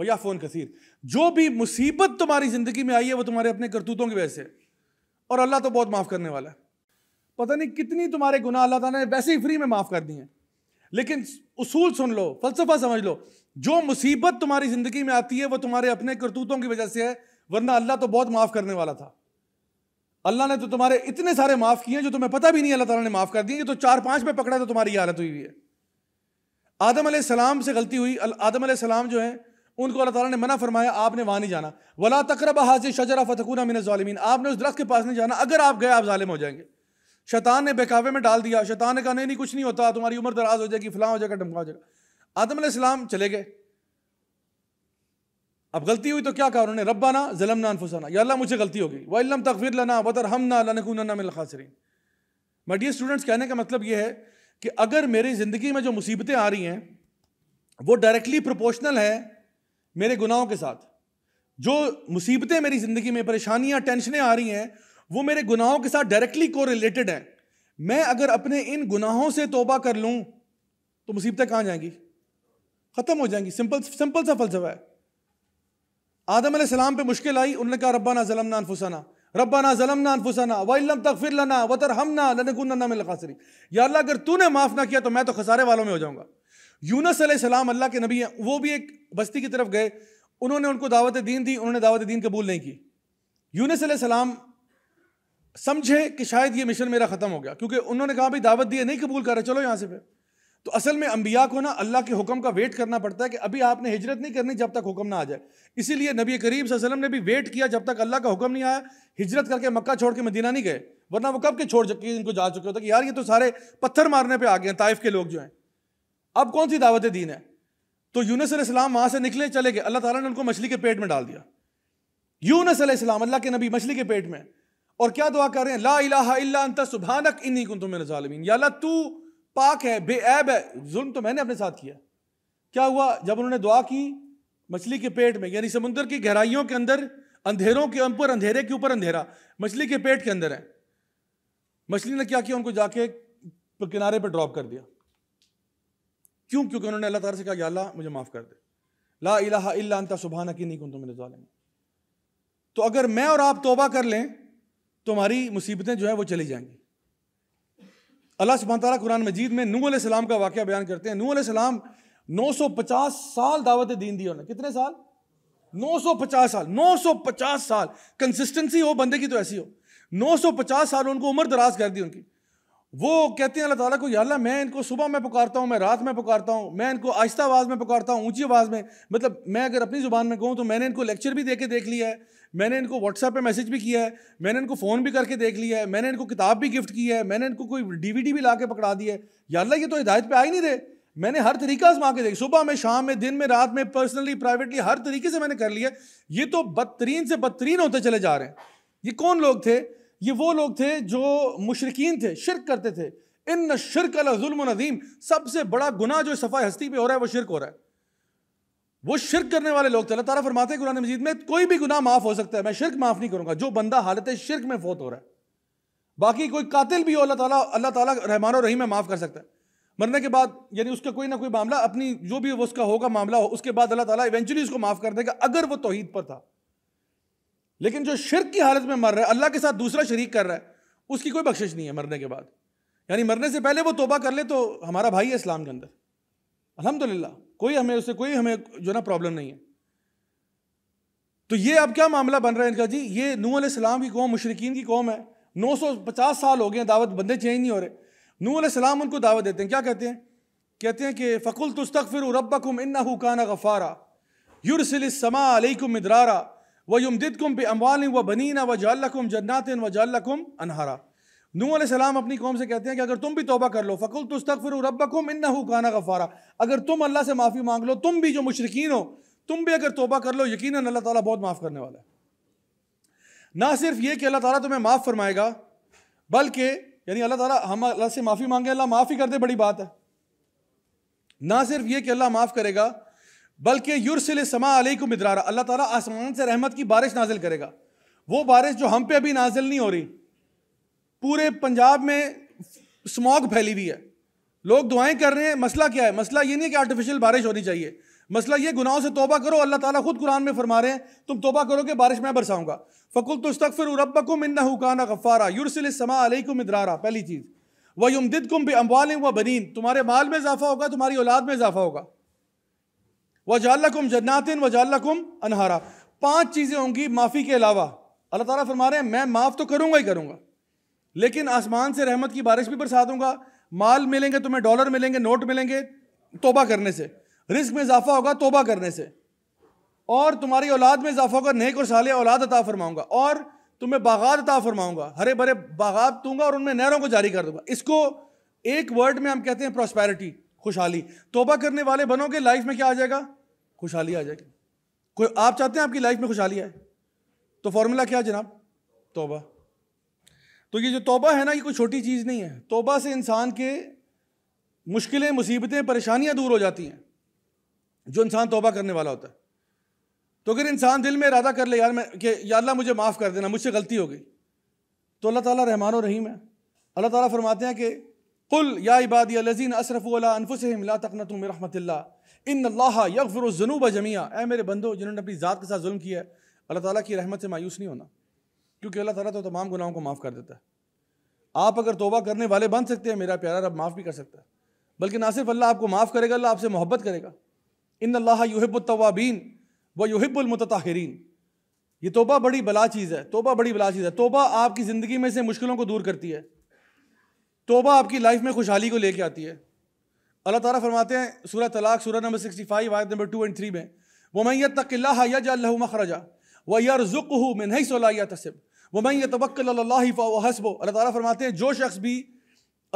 वया फ़ोन कसीर जो भी मुसीबत तुम्हारी ज़िंदगी में आई है वो तुम्हारे अपने करतूतों की वजह से और अल्लाह तो बहुत माफ़ करने वाला है पता नहीं कितनी तुम्हारे गुनाह अल्लाह ताला ने वैसे ही फ्री में माफ़ कर दिए हैं लेकिन उसूल सुन लो फलसफा समझ लो जो मुसीबत तुम्हारी ज़िंदगी में आती है वो तुम्हारे अपने करतूतों की वजह से है वरना अल्लाह तो बहुत माफ़ करने वाला था अल्लाह ने तो तुम्हारे इतने सारे माफ़ किए हैं जो तुम्हें पता भी नहीं अल्लाह ताला ने माफ़ कर दिए तो चार पाँच पे पकड़ा तो तुम्हारी हालत हुई हुई है आदम सलाम से गलती हुई आदम सलाम जो है उनको अल्लाह ताला ने मना फरमाया आपने वहाँ नहीं जाना वला तकरब हाजिर शजरा फतकुना मिन ालमीन आपने उस दरख्त के पास नहीं जाना अगर आप गए आप ालिम हो जाएंगे शैतान ने बेकावे में डाल दिया शैतान ने कहा नहीं नहीं कुछ नहीं होता तुम्हारी उम्र दराज हो जाएगी फलां हो जाएगा डमका हो जाएगा आदम आसमाम चले गए अब गलती हुई तो क्या कहा उन्होंने रब्बाना जलम ना अनफुसाना या अल्लाह मुझे गलती हो गई वल्लम तकफीर लना बतर हम ना लनकूना मिल डियर स्टूडेंट्स कहने का मतलब यह है कि अगर मेरी ज़िंदगी में जो मुसीबतें आ रही हैं वो डायरेक्टली प्रोपोर्शनल है मेरे गुनाहों के साथ जो मुसीबतें मेरी ज़िंदगी में परेशानियां टेंशनें आ रही हैं वो मेरे गुनाहों के साथ डायरेक्टली को रिलेटेड हैं मैं अगर अपने इन गुनाहों से तोबा कर लूँ तो मुसीबतें कहाँ जाएंगी ख़त्म हो जाएंगी सिंपल सिंपल सा फलसफा है आदम सलाम पे मुश्किल आई उन्होंने कहा रब्बाना जलम ना अनफुसाना रब्बाना ना जलम ना अनफुसाना वम तक फिर लना वतर हम ना लनकुन ना मिल खासरी या अल्लाह अगर तूने माफ़ ना किया तो मैं तो खसारे वालों में हो जाऊँगा यूनस सलाम अल्लाह के नबी हैं वो भी एक बस्ती की तरफ गए उन्होंने उनको दावत दीन दी उन्होंने दावत दीन कबूल नहीं की यूनस सलाम समझे कि शायद ये मिशन मेरा ख़त्म हो गया क्योंकि उन्होंने कहा भाई दावत दी नहीं कबूल कर रहे चलो यहाँ से फिर तो असल में अम्बिया को ना अल्लाह के हुक्म का वेट करना पड़ता है कि अभी आपने हिजरत नहीं करनी जब तक हुक्म ना आ जाए इसीलिए नबी करीम वसल्लम ने भी वेट किया जब तक अल्लाह का हुक्म नहीं आया हिजरत करके मक्का छोड़ के मदीना नहीं गए वरना वो कब के छोड़ चुके इनको जा चुके होते कि यार ये तो सारे पत्थर मारने पर आ गए हैं ताइफ के लोग जो हैं अब कौन सी दावत दीन है तो यूनस इस्लाम वहां से निकले चले गए अल्लाह ताला ने उनको मछली के पेट में डाल दिया यूनस इस्लाम अल्लाह के नबी मछली के पेट में और क्या दुआ कर रहे हैं ला इला अंत सुबहानक इन्नी कुन तुम जालमीन या अल्लाह तू पाक है बेऐब है जुल्म तो मैंने अपने साथ किया क्या हुआ जब उन्होंने दुआ की मछली के पेट में यानी समुद्र की गहराइयों के अंदर अंधेरों के ऊपर अंधेरे के ऊपर अंधेरा मछली के पेट के अंदर है मछली ने क्या किया उनको जाके किनारे पर ड्रॉप कर दिया क्यों क्योंकि उन्होंने अल्लाह ताला से कहा अल्लाह मुझे माफ़ कर दे ला इलाहा इल्ला अंता सुबहाना की नहीं कुन तुम तो अगर मैं और आप तोबा कर लें तो हमारी मुसीबतें जो है वो चली जाएंगी अल्लाह सुबह ताली कुरान मजीद में नूह सलाम का वाक़ बयान करते हैं नूह सलाम 950 साल दावत दीन दी उन्होंने कितने साल 950 साल 950 साल कंसिस्टेंसी हो बंदे की तो ऐसी हो 950 साल उनको उम्र दराज कर दी उनकी वो कहते हैं अल्लाह ताला को या अल्लाह मैं इनको सुबह में पुकारता हूँ मैं रात में पुकारता हूँ मैं इनको आहिस्ता आवाज़ में पुकारता हूँ ऊंची आवाज़ में मतलब मैं अगर अपनी ज़ुबान में कहूँ तो मैंने इनको लेक्चर भी दे के देख लिया है मैंने इनको व्हाट्सएप पे मैसेज भी किया है मैंने इनको फ़ोन भी करके देख लिया है मैंने इनको किताब भी गिफ्ट की है मैंने इनको कोई डी भी ला के पकड़ा दिया है या अल्लाह ये तो हिदायत पर आ ही नहीं रहे मैंने हर तरीका आजमा के देखी सुबह में शाम में दिन में रात में पर्सनली प्राइवेटली हर तरीके से मैंने कर लिया ये तो बदतरीन से बदतरीन होते चले जा रहे हैं ये कौन लोग थे ये वो लोग थे जो मुशरकिन थे शिरक करते थे इन न शिरक नज़ीम सबसे बड़ा गुना जो सफ़ा हस्ती पर हो रहा है वह शिरक हो रहा है वो शिरक करने वाले लोग थे अल्लाह ताला फरमाते हैं कुरान मजीद में कोई भी गुनाह माफ़ हो सकता है मैं शिरक माफ़ नहीं करूँगा जो बंदा हालत शिरक में फोत हो रहा है बाकी कोई कातिल भी हो अल्लाह ताला अल्लाह ताला रहमान और रहीम में माफ़ कर सकता है मरने के बाद यानी उसका कोई ना कोई मामला अपनी जो भी उसका होगा मामला हो उसके बाद अल्लाह ताला इवेंचुअली उसको माफ़ कर देगा अगर वो तोहहीद पर था लेकिन जो शिरक की हालत में मर रहा है अल्लाह के साथ दूसरा शरीक कर रहा है उसकी कोई बख्शिश नहीं है मरने के बाद यानी मरने से पहले वो तोबा कर ले तो हमारा भाई है इस्लाम के अंदर अलहमदिल्ला कोई हमें उससे कोई हमें जो ना प्रॉब्लम नहीं है तो ये अब क्या मामला बन रहा है इनका जी ये नू सलाम की कौम मशरकिन की कौम है 950 साल हो गए दावत बंदे चेंज नहीं हो रहे नू सलाम उनको दावत देते हैं क्या कहते हैं कहते हैं कि फ़कुल रबा कुम इन्ना हुकाना गफ़ारा युरसिलसमा अलैकुम इदरारा व यमददकुम बेअमवाल व ना व जालकुम जन्नात व जालकुम अनहरा नू आसम अपनी कौम से कहते हैं कि अगर तुम भी तोबा कर लो फ़कुल तस्तफ़िर रबकुम इन्ना काना गफ़ारा अगर तुम अल्लाह से माफ़ी मांग लो तुम भी जो मुशरकिन हो तुम भी अगर तोबा कर लो यकीन अल्लाह ताली बहुत माफ़ करने वाला है ना सिर्फ ये कि अल्लाह ताली तुम्हें माफ़ फरमाएगा बल्कि यानी अल्लाह ताली हम अल्लाह से माफ़ी मांगे अल्लाह माफ़ ही कर दे बड़ी बात है ना सिर्फ ये कि अल्लाह माफ़ करेगा बल्कि युरसिल समा अलैकुम इदरारा अल्लाह ताला आसमान से रहमत की बारिश नाजिल करेगा वो बारिश जो हम पे अभी नाजिल नहीं हो रही पूरे पंजाब में स्मॉग फैली हुई है लोग दुआएं कर रहे हैं मसला क्या है मसला ये नहीं है कि आर्टिफिशियल बारिश होनी चाहिए मसला ये गुनाहों से तोबा करो अल्लाह ताला खुद कुरान में फरमा रहे हैं तुम तोबा करो कि बारिश मैं बरसाऊंगा फ़कुल तुस्तफ़िर रबकुम इन्ना हुकाना गफ़ारा युरसिल समा अलैकुम इदरारा पहली चीज़ वयुमदिद कुम बे अम्बाल व बनीन तुम्हारे माल में इजाफा होगा तुम्हारी औलाद में इजाफा होगा वजालकुम जन्नातिन वजालकुम अनहारा पांच चीज़ें होंगी माफ़ी के अलावा अल्लाह ताला फरमा रहे हैं मैं माफ़ तो करूंगा ही करूंगा लेकिन आसमान से रहमत की बारिश भी बरसा दूंगा माल मिलेंगे तुम्हें डॉलर मिलेंगे नोट मिलेंगे तोबा करने से रिस्क में इजाफा होगा तोबा करने से और तुम्हारी औलाद में इजाफा होगा नेक और साले औलाद अता फरमाऊँगा और तुम्हें बागात अता फरमाऊँगा हरे भरे बागात दूंगा और उनमें नहरों को जारी कर दूंगा इसको एक वर्ड में हम कहते हैं प्रॉस्पैरिटी खुशहाली तोबा करने वाले बनोगे लाइफ में क्या आ जाएगा खुशहाली आ जाएगी कोई आप चाहते हैं आपकी लाइफ में खुशहाली आए तो फॉर्मूला क्या है जनाब तोबा तो ये जो तोबा है ना ये कोई छोटी चीज़ नहीं है तोबा से इंसान के मुश्किलें मुसीबतें परेशानियां दूर हो जाती हैं जो इंसान तोबा करने वाला होता है तो अगर इंसान दिल में इरादा कर ले यार मैं कि या अल्लाह मुझे माफ़ कर देना मुझसे गलती हो गई तो अल्लाह ताला रहमान और रहीम है अल्लाह ताला फरमाते हैं कि कुल या इबादी लजीन असरफ़ अला अनफुसम ला तकनतुम रहमतिल्ला इन अल्लाह यकफर जनूब जमिया ए मेरे बंदो जिन्होंने अपनी ज़ात के साथ जुल्म किया है अल्लाह ताला की रहमत से मायूस नहीं होना क्योंकि अल्लाह ताला तो तमाम गुनाहों को माफ़ कर देता है आप अगर तोबा करने वाले बन सकते हैं मेरा प्यारा रब माफ़ भी कर सकता है बल्कि ना सिर्फ अल्लाह आपको माफ़ करेगा अल्लाह आपसे मोहब्बत करेगा इन अल्लाह युहबुलतवाबीन व युहबुलमतरीन ये तोबा बड़ी बला चीज़ है तोबा बड़ी बला चीज़ है तोबा आपकी ज़िंदगी में से मुश्किलों को दूर करती है तोबा आपकी लाइफ में खुशहाली को लेके आती है अल्लाह ताला फरमाते हैं सूरह तलाक सूरह नंबर 65 आयत नंबर टू एंड थ्री में वमैयत तकिल्लाह यजअल्लाहु मखरजा व यरज़ुक़हु मिन हैसु ला यहतसिब वमन यतवक्कल अल्लाह फहुव हस्बुह अल्लाह ताला फरमाते हैं जो शख्स भी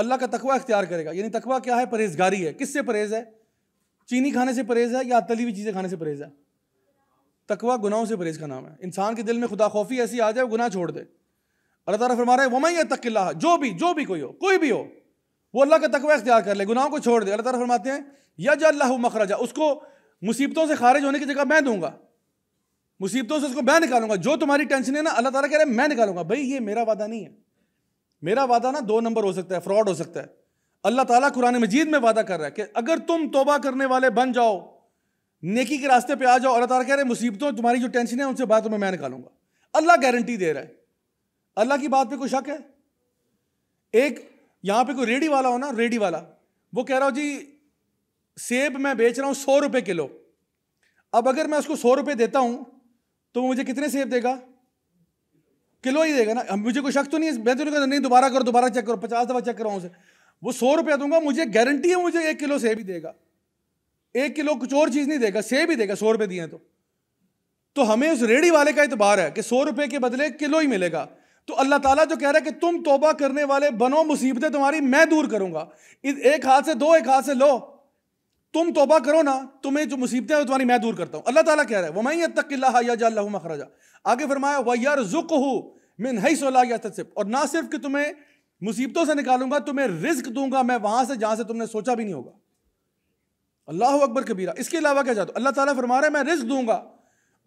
अल्लाह का तकवा इख्तियार करेगा यानी तकवा क्या है परहेजगारी है किससे परहेज है चीनी खाने से परहेज है या तली हुई चीज़ें खाने से परहेज है तकवा गुनाहों से परहेज का नाम है इंसान के दिल में खुदा खौफी ऐसी आ जाए गुनाह छोड़ दे अल्लाह ताला फरमा रहे हैं मैं तकिल्लाह जो भी जो भी कोई हो कोई भी हो वो अल्लाह का तकवा इख्तियार कर ले गुनाहों को छोड़ दे अल्लाह तारा फरमाते हैं या जो अल्लाह मखराजा उसको मुसीबतों से खारिज होने की जगह मैं दूंगा मुसीबतों से उसको मैं निकालूंगा जो तुम्हारी टेंशन है ना अल्लाह ताला कह रहे हैं मैं निकालूंगा भाई ये मेरा वादा नहीं है मेरा वादा ना दो नंबर हो सकता है फ्रॉड हो सकता है अल्लाह ताला कुरान मजीद में वादा कर रहा है कि अगर तुम तोबा करने वाले बन जाओ नेकी के रास्ते पर आ जाओ अल्लाह तारा कह रहे मुसीबतों तुम्हारी जो टेंशन है उनसे बातों में मैं निकालूंगा अल्लाह गारंटी दे रहा है अल्लाह की बात पर कोई शक है एक यहां पे कोई रेडी वाला हो ना रेडी वाला वो कह रहा हो जी सेब मैं बेच रहा हूं सौ रुपए किलो अब अगर मैं उसको सौ रुपए देता हूं तो मुझे कितने सेब देगा किलो ही देगा ना मुझे कोई शक तो नहीं है मैं तो नहीं नहीं दोबारा करो दोबारा चेक करो पचास दफ़ा चेक करो उसे वो सौ रुपया दूंगा मुझे गारंटी है मुझे एक किलो सेब ही देगा एक किलो कुछ और चीज़ नहीं देगा सेब ही देगा सौ रुपए दिए तो तो हमें उस रेडी वाले का इतबार है कि सौ रुपए के बदले किलो ही मिलेगा तो अल्लाह ताला जो कह रहा है कि तुम तोबा करने वाले बनो मुसीबतें तुम्हारी मैं दूर करूंगा एक हाथ से दो एक हाथ से लो तुम तोबा करो ना तुम्हें जो मुसीबतें हैं तुम्हारी मैं दूर करता हूं अल्लाह ताला कह रहा है वमैया तक मखराजा आगे फरमाया वैर जुक हूँ सोला या सोलासिफ और ना सिर्फ कि तुम्हें मुसीबतों से निकालूंगा तुम्हें रिस्क दूंगा मैं वहां से जहां से तुमने सोचा भी नहीं होगा अल्लाह अकबर कबीरा इसके अलावा क्या चाहता अल्लाह ताला फरमा रहा है मैं रिस्क दूंगा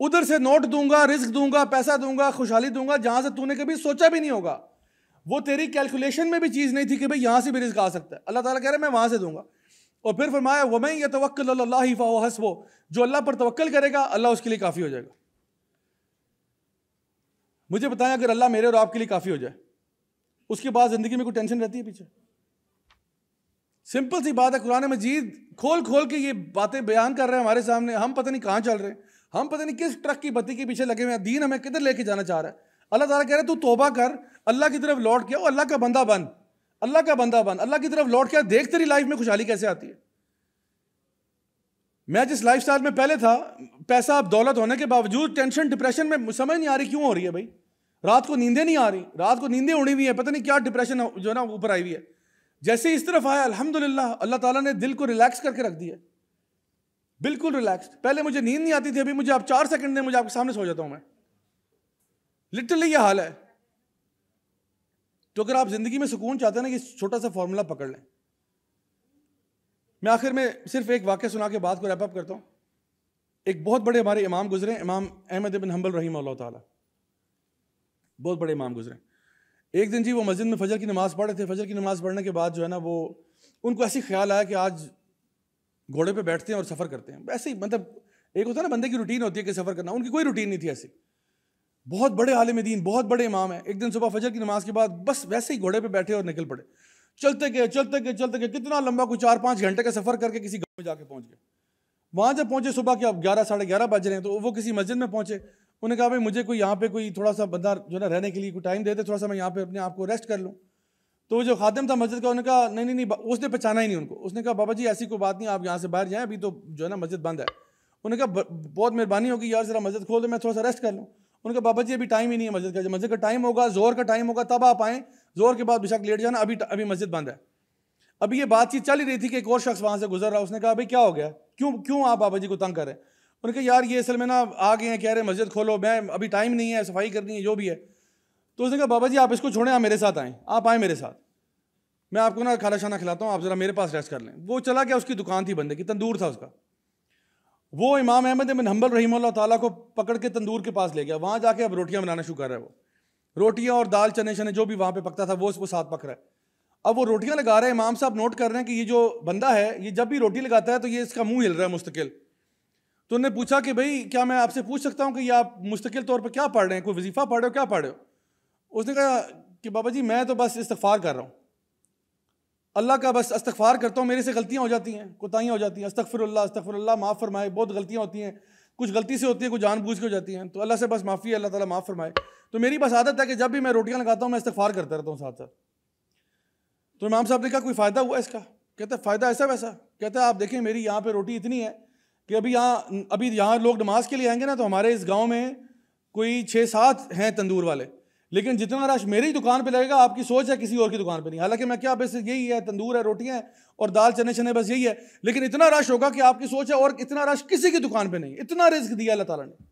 उधर से नोट दूंगा रिस्क दूंगा पैसा दूंगा खुशहाली दूंगा जहां से तूने कभी सोचा भी नहीं होगा वो तेरी कैलकुलेशन में भी चीज़ नहीं थी कि भाई यहाँ से भी रिस्क आ सकता है अल्लाह ताला कह रहे मैं वहां से दूंगा और फिर फरमाया वो मैं ये तवक्ल हस वो जो अल्लाह पर तवक्ल करेगा अल्लाह उसके लिए काफ़ी हो जाएगा मुझे बताएं अगर अल्लाह मेरे और आपके लिए काफ़ी हो जाए उसके बाद ज़िंदगी में कोई टेंशन रहती है पीछे सिंपल सी बात है कुरान मजीद खोल खोल के ये बातें बयान कर रहे हैं हमारे सामने हम पता नहीं कहाँ चल रहे हैं हम पता नहीं किस ट्रक की बत्ती के पीछे लगे हुए हैं दीन हमें किधर लेके जाना चाह रहा है अल्लाह तारा कह रहे तू तोबा कर अल्लाह की तरफ लौट गया अल्लाह का बंदा बन अल्लाह का बंदा बन अल्लाह की तरफ लौट गया देख तेरी लाइफ में खुशहाली कैसे आती है मैं जिस लाइफ में पहले था पैसा अब दौलत होने के बावजूद टेंशन डिप्रेशन में समझ नहीं आ रही क्यों हो रही है भाई रात को नींदें नहीं आ रही रात को नींदें उड़ी हुई है पता नहीं क्या डिप्रेशन जो है ना ऊपर आई हुई है जैसे इस तरफ आया अलहमदुल्ला अल्लाह ताला ने दिल को रिलैक्स करके रख दिया बिल्कुल रिलैक्स पहले मुझे नींद नहीं आती थी अभी मुझे आप चार सेकंड में मुझे आपके सामने सो जाता हूं मैं लिटरली ये हाल है तो अगर आप जिंदगी में सुकून चाहते हैं ना कि छोटा सा फॉर्मूला पकड़ लें मैं आखिर में सिर्फ एक वाक्य सुना के बात को रैपअप करता हूँ एक बहुत बड़े हमारे इमाम गुजरे इमाम अहमद बिन हम्बल रही ताला बहुत बड़े इमाम गुजरे एक दिन जी वो मस्जिद में फजर की नमाज़ पढ़ रहे थे फजर की नमाज़ पढ़ने के बाद जो है ना वो उनको ऐसी ख्याल आया कि आज घोड़े पे बैठते हैं और सफ़र करते हैं वैसे ही मतलब एक होता है ना बंदे की रूटीन होती है कि सफ़र करना उनकी कोई रूटीन नहीं थी ऐसी बहुत बड़े आलम दीन बहुत बड़े इमाम हैं एक दिन सुबह फजर की नमाज के बाद बस वैसे ही घोड़े पर बैठे और निकल पड़े चलते गए चलते गए चलते गए कितना लंबा कोई चार पाँच घंटे का सफ़र करके किसी गाँव में जाके पहुँच गए वहाँ जब पहुँचे सुबह के अब ग्यारह साढ़े ग्यारह बज रहे हैं तो वो किसी मस्जिद में पहुँचे उन्होंने कहा भाई मुझे कोई यहाँ पे कोई थोड़ा सा बंदा जो ना रहने के लिए कोई टाइम दे दे थोड़ा सा मैं यहाँ पे अपने आप को रेस्ट कर लूँ तो जो खादिम था मस्जिद का उन्होंने कहा नहीं नहीं नहीं उसने पहचाना ही नहीं उनको उसने कहा बाबा जी ऐसी कोई बात नहीं आप यहाँ से बाहर जाएँ अभी तो जो है ना मस्जिद बंद है उन्होंने कहा बहुत मेहरबानी होगी यार ज़रा मस्जिद खोल दो मैं थोड़ा सा रेस्ट कर लूँ उनका बाबा जी अभी टाइम ही नहीं है मस्जिद का जब मस्जिद का टाइम होगा जोर का टाइम होगा तब आप आएँ जोर के बाद बेशक लेट जाना अभी अभी मस्जिद बंद है अभी ये बातचीत चल ही रही थी कि एक और शख्स वहाँ से गुजर रहा उसने कहा भाई क्या हो गया क्यों क्यों आप बाबा जी को तंग करें रहे उन्होंने कहा यार ये असल में ना आ गए हैं कह रहे हैं मस्जिद खोलो मैं अभी टाइम नहीं है सफाई करनी है जो भी है तो उसने कहा बाबा जी आप इसको छोड़ें आप मेरे साथ आएँ आप आएँ मेरे साथ मैं आपको ना खाना शाना खिलाता हूँ आप ज़रा मेरे पास रेस्ट कर लें वो चला गया उसकी दुकान थी बंदे की तंदूर था उसका वो इमाम अहमद इबन हम्बल रही ताला को पकड़ के तंदूर के पास ले गया वहाँ जाके अब रोटियाँ बनाना शुरू कर रहा है वो रोटियाँ और दाल चने चने जो भी वहाँ पे पकता था वो उसको साथ पक रहा है अब वो रोटियाँ लगा रहे हैं इमाम साहब नोट कर रहे हैं कि ये जो बंदा है ये जब भी रोटी लगाता है तो ये इसका मुँह हिल रहा है मुस्तकिल तो उन्होंने पूछा कि भाई क्या मैं आपसे पूछ सकता हूँ कि ये आप मुस्तकिल तौर पर क्या पढ़ रहे हैं कोई वजीफ़ा पढ़ रहे हो क्या पढ़ रहे हो उसने कहा कि बाबा जी मैं तो बस इस्तफ़ार कर रहा हूँ अल्लाह का बस इस्तफ़ार करता हूँ मेरे से गलतियाँ हो जाती हैं कोताहियाँ हो जाती हैं अस्तफ़रल्ला अस्तफ़रल्ला माफ़ फरमाए बहुत गलतियाँ होती हैं कुछ गलती से होती है कुछ जानबूझ के हो जाती हैं तो अल्लाह से बस माफ़ी है अल्लाह ताला माफ़ फरमाए तो मेरी बस आदत है कि जब भी मैं रोटियाँ लगाता हूँ मैं इस्तफ़ार करता रहता हूँ साथ साथ तो इमाम साहब ने कहा कोई फ़ायदा हुआ इसका कहते फ़ायदा ऐसा वैसा कहता है आप देखें मेरी यहाँ पर रोटी इतनी है कि अभी यहाँ अभी यहाँ लोग नमाज के लिए आएंगे ना तो हमारे इस गाँव में कोई छः सात हैं तंदूर वाले लेकिन जितना रश मेरी दुकान पे लगेगा आपकी सोच है किसी और की दुकान पे नहीं हालांकि मैं क्या बस यही है तंदूर है रोटियां और दाल चने चने बस यही है लेकिन इतना रश होगा कि आपकी सोच है और इतना रश किसी की दुकान पे नहीं इतना रिस्क दिया अल्लाह ताला ने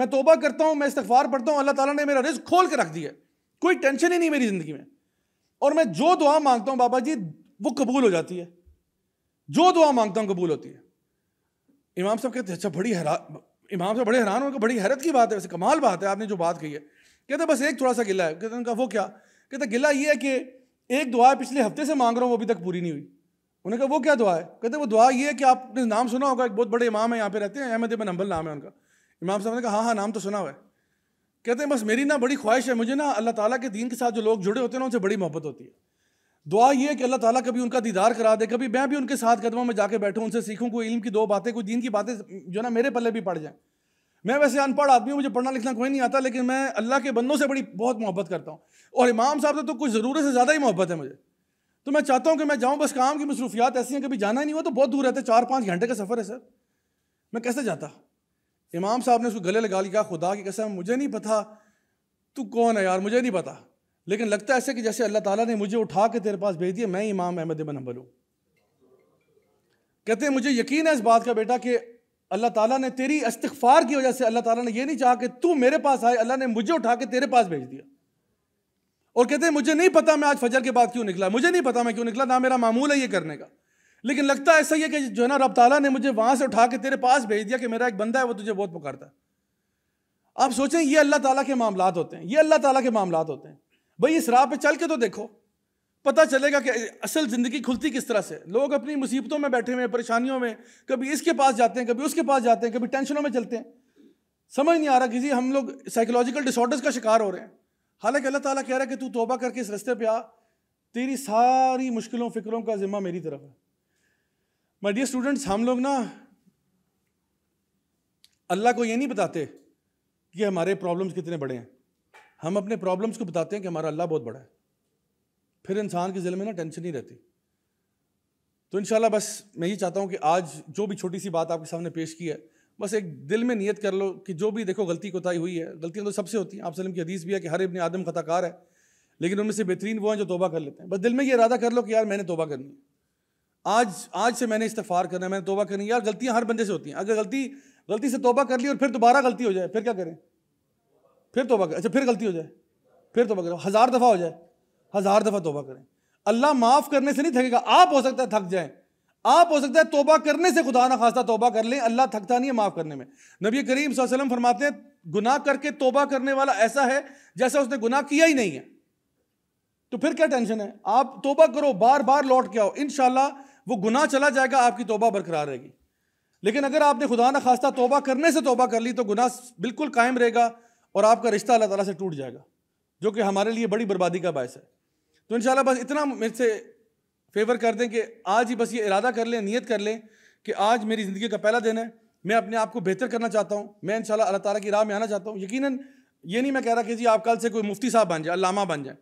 मैं तोबा करता हूँ मैं इस्तफार पढ़ता हूँ अल्लाह ताला ने मेरा रिस्क खोल के रख दिया कोई टेंशन ही नहीं मेरी ज़िंदगी में और मैं जो दुआ मांगता हूँ बाबा जी वो कबूल हो जाती है जो दुआ मांगता हूँ कबूल होती है इमाम साहब कहते हैं अच्छा बड़ी हैरान इमाम साहब बड़े हैरान होकर बड़ी हैरत की बात है वैसे कमाल बात है आपने जो बात कही है कहता बस एक थोड़ा सा गिला है कहते उनका वो क्या कहता गिला ये है कि एक दुआ पिछले हफ्ते से मांग रहा हूँ वो अभी तक पूरी नहीं हुई उन्होंने कहा वो क्या दुआ है कहते वो दुआ ये है कि आपने नाम सुना होगा एक बहुत बड़े इमाम है यहाँ पे रहते हैं अहमद इबन हम्बल नाम है उनका इमाम साहब ने कहा हाँ हाँ नाम तो सुना हुआ है कहते हैं बस मेरी ना बड़ी ख्वाहिश है मुझे ना अल्लाह ताला के दीन के साथ जो लोग जुड़े होते हैं ना उनसे बड़ी मोहब्बत होती है दुआ ये है कि अल्लाह ताला कभी उनका दीदार करा दे कभी मैं भी उनके साथ कदमों में जाके बैठूँ उनसे सीखूँ कोई इल्म की दो बातें कोई दीन की बातें जो ना मेरे पल्ले भी पड़ जाएँ मैं वैसे अनपढ़ आदमी हूँ मुझे पढ़ना लिखना कोई नहीं आता लेकिन मैं अल्लाह के बंदों से बड़ी बहुत मोहब्बत करता हूँ और इमाम साहब से तो कुछ ज़रूरत से ज़्यादा ही मोहब्बत है मुझे तो मैं चाहता हूँ कि मैं जाऊँ बस काम की मसरूफियात ऐसी हैं कभी जाना ही नहीं हुआ तो बहुत दूर रहते चार पाँच घंटे का सफ़र है सर मैं कैसे जाता इमाम साहब ने उसको गले लगा लिया खुदा की कैसे मुझे नहीं पता तू कौन है यार मुझे नहीं पता लेकिन लगता है ऐसे कि जैसे अल्लाह ताला ने मुझे उठा के तेरे पास भेज दिया मैं इमाम अहमद बन हम्बल हूँ कहते हैं मुझे यकीन है इस बात का बेटा कि अल्लाह ताला ने तेरी इस्तफार की वजह से अल्लाह ताला ने ये नहीं चाहा कि तू मेरे पास आए अल्लाह ने मुझे उठा के तेरे पास भेज दिया और कहते हैं मुझे नहीं पता मैं आज फजर के बाद क्यों निकला मुझे नहीं पता मैं क्यों निकला ना मेरा मामूल है ये करने का लेकिन लगता ऐसा ही है कि जो है ना रब ताला ने मुझे वहाँ से उठा के तेरे पास भेज दिया कि मेरा एक बंदा है वो तुझे बहुत पुकारता है आप सोचें ये अल्लाह ताला के मामला होते हैं ये अल्लाह ताला के मामला होते हैं भाई इस राह पे चल के तो देखो पता चलेगा कि असल ज़िंदगी खुलती किस तरह से लोग अपनी मुसीबतों में बैठे हुए हैं परेशानियों में कभी इसके पास जाते हैं कभी उसके पास जाते हैं कभी टेंशनों में चलते हैं समझ नहीं आ रहा किसी हम लोग साइकोलॉजिकल डिसऑर्डर्स का शिकार हो रहे हैं हालांकि अल्लाह ताला कह रहा है कि तू तोबा करके इस रस्ते पे आ तेरी सारी मुश्किलों फिक्रों का ज़िम्मा मेरी तरफ है माय डियर स्टूडेंट्स हम लोग ना अल्लाह को ये नहीं बताते कि हमारे प्रॉब्लम्स कितने बड़े हैं हम अपने प्रॉब्लम्स को बताते हैं कि हमारा अल्लाह बहुत बड़ा है फिर इंसान के दिल में ना टेंशन नहीं रहती तो इन बस मैं ये चाहता हूँ कि आज जो भी छोटी सी बात आपके सामने पेश की है बस एक दिल में नियत कर लो कि जो भी देखो गलती कोताही हुई है गलतियाँ तो सबसे होती हैं आप सलम की हदीस भी है कि हर इबन आदम खताकार है लेकिन उनमें से बेहतरीन वो हैं जो तोबा कर लेते हैं बस दिल में ये इरादा कर लो कि यार मैंने तोबा करनी है आज आज से मैंने इस्तफ़ार करना है मैंने तोबा करनी है यार गलतियाँ हर बंदे से होती हैं अगर गलती गलती से तोबा कर ली और फिर दोबारा गलती हो जाए फिर क्या करें फिर तोबा करें अच्छा फिर गलती हो जाए फिर तोबा करो हज़ार दफ़ा हो जाए हज़ार दफ़ा तोबा करें अल्लाह माफ़ करने से नहीं थकेगा आप हो सकता है थक जाए आप हो सकता है तोबा करने से खुदा ना खासा तोबा कर लें अल्लाह थकता नहीं है माफ़ करने में नबी करीम वसल्लम फरमाते हैं गुनाह करके तोबा करने वाला ऐसा है जैसा उसने गुनाह किया ही नहीं है तो फिर क्या टेंशन है आप तोबा करो बार बार लौट के आओ इन वो गुनाह चला जाएगा आपकी तोबा बरकरार रहेगी लेकिन अगर आपने खुदा ना खास्ता तोबा करने से तोबा कर ली तो गुनाह बिल्कुल कायम रहेगा और आपका रिश्ता अल्लाह तला से टूट जाएगा जो कि हमारे लिए बड़ी बर्बादी का बायस है तो इन बस इतना मेरे से फेवर कर दें कि आज ही बस ये इरादा कर लें नीयत कर लें कि आज मेरी ज़िंदगी का पहला दिन है मैं अपने आप को बेहतर करना चाहता हूँ मैं इन शाला अल्लाह ताली की राह में आना चाहता हूँ यकीन ये नहीं मैं कह रहा कि जी आप कल से कोई मुफ्ती साहब बन जाए अलामा बन जाए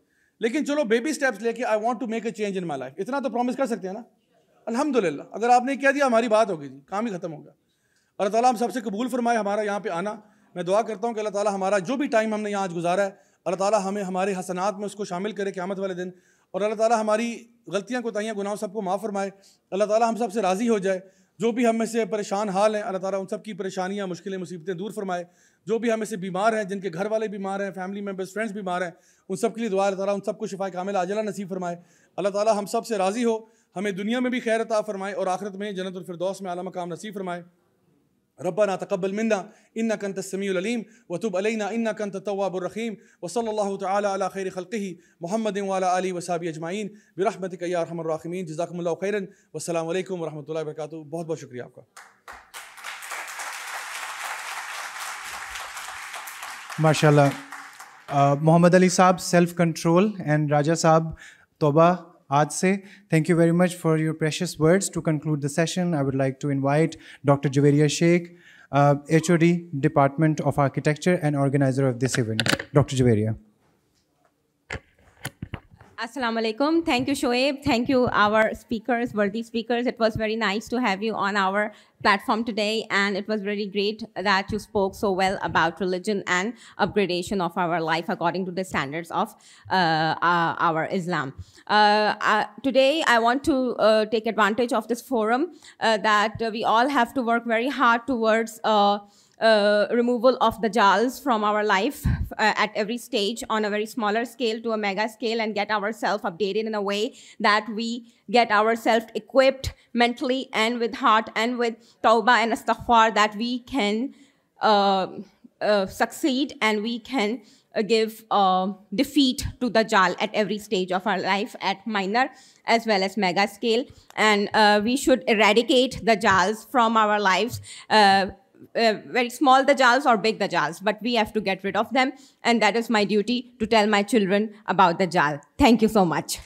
लेकिन चलो बेबी स्टेप्स लेके I want to make a change in my life इतना तो प्रॉमिस कर सकते हैं ना अलहमदिल्ला अगर आपने कह दिया हमारी बात होगी जी काम ही ख़त्म होगा अल्लाह ताला हम सबसे कबूल फरमाए हमारा यहाँ पे आना मैं दुआ करता हूँ कि अल्लाह ताला हमारा जो भी टाइम हमने यहाँ आज गुजारा है अल्लाह ताला हमें हमारे हसनात में उसको शामिल करे क़्यामत वाले दिन और अल्लाह ताला हमारी गलतियाँ कोताहियाँ गुनाह सबको माफ़ फरमाए अल्लाह ताला हम सब से राज़ी हो जाए जो भी हमें से परेशान हाल हैं अल्लाह ताला उन सब की परेशानियाँ मुश्किलें मुसीबतें दूर फरमाए जो भी हमें से बीमार हैं जिनके घर वाले बीमार हैं फैमिली मेम्बर्स फ्रेंड्स बीमार हैं उन सब के लिए दुआ अल्लाह ताला उन सबको शिफा कामिल आजला नसीब फरमाए अल्लाह ताला हम सब से राज़ी हो हमें दुनिया में भी खैर अता फरमाए और आखिरत में जन्नत फिरदौस में आला मकाम नसीब फरमाए ربنا تقبل منا انك انت السميع العليم وتب علينا انك انت التواب الرحيم وصلى الله تعالى على خير خلقه محمد وعلى اله وصحبه اجمعين برحمتك يا ارحم الراحمين جزاكم الله خيرا والسلام عليكم ورحمه الله وبركاته بہت वरकू बहुत बहुत शुक्रिया आपका माशाल्लाह محمد علی صاحب سیلف کنٹرول اینڈ राजा صاحب توبہ Aadse. Thank you very much for your precious words. To conclude the session, I would like to invite Dr. Javeria Sheikh, uh, HOD, Department of Architecture and organizer of this event. Dr. Javeria. Assalamu alaikum. Thank you, Shoaib. Thank you, our speakers, worthy speakers. It was very nice to have you on our platform today, and it was really great that you spoke so well about religion and upgradation of our life according to the standards of uh, uh our Islam. Uh, uh, today, I want to uh, take advantage of this forum that we all have to work very hard towards uh, removal of the jals from our life uh, at every stage on a very smaller scale to a mega scale and get ourselves updated in a way that we get ourselves equipped mentally and with heart and with tawbah and astaghfar that we can uh, uh, succeed and we can uh, give defeat to the jal at every stage of our life at minor as well as mega scale and we should eradicate the jals from our lives uh, very small the or big the but we have to get rid of them. And that is my duty to tell my children about the jal. Thank you so much.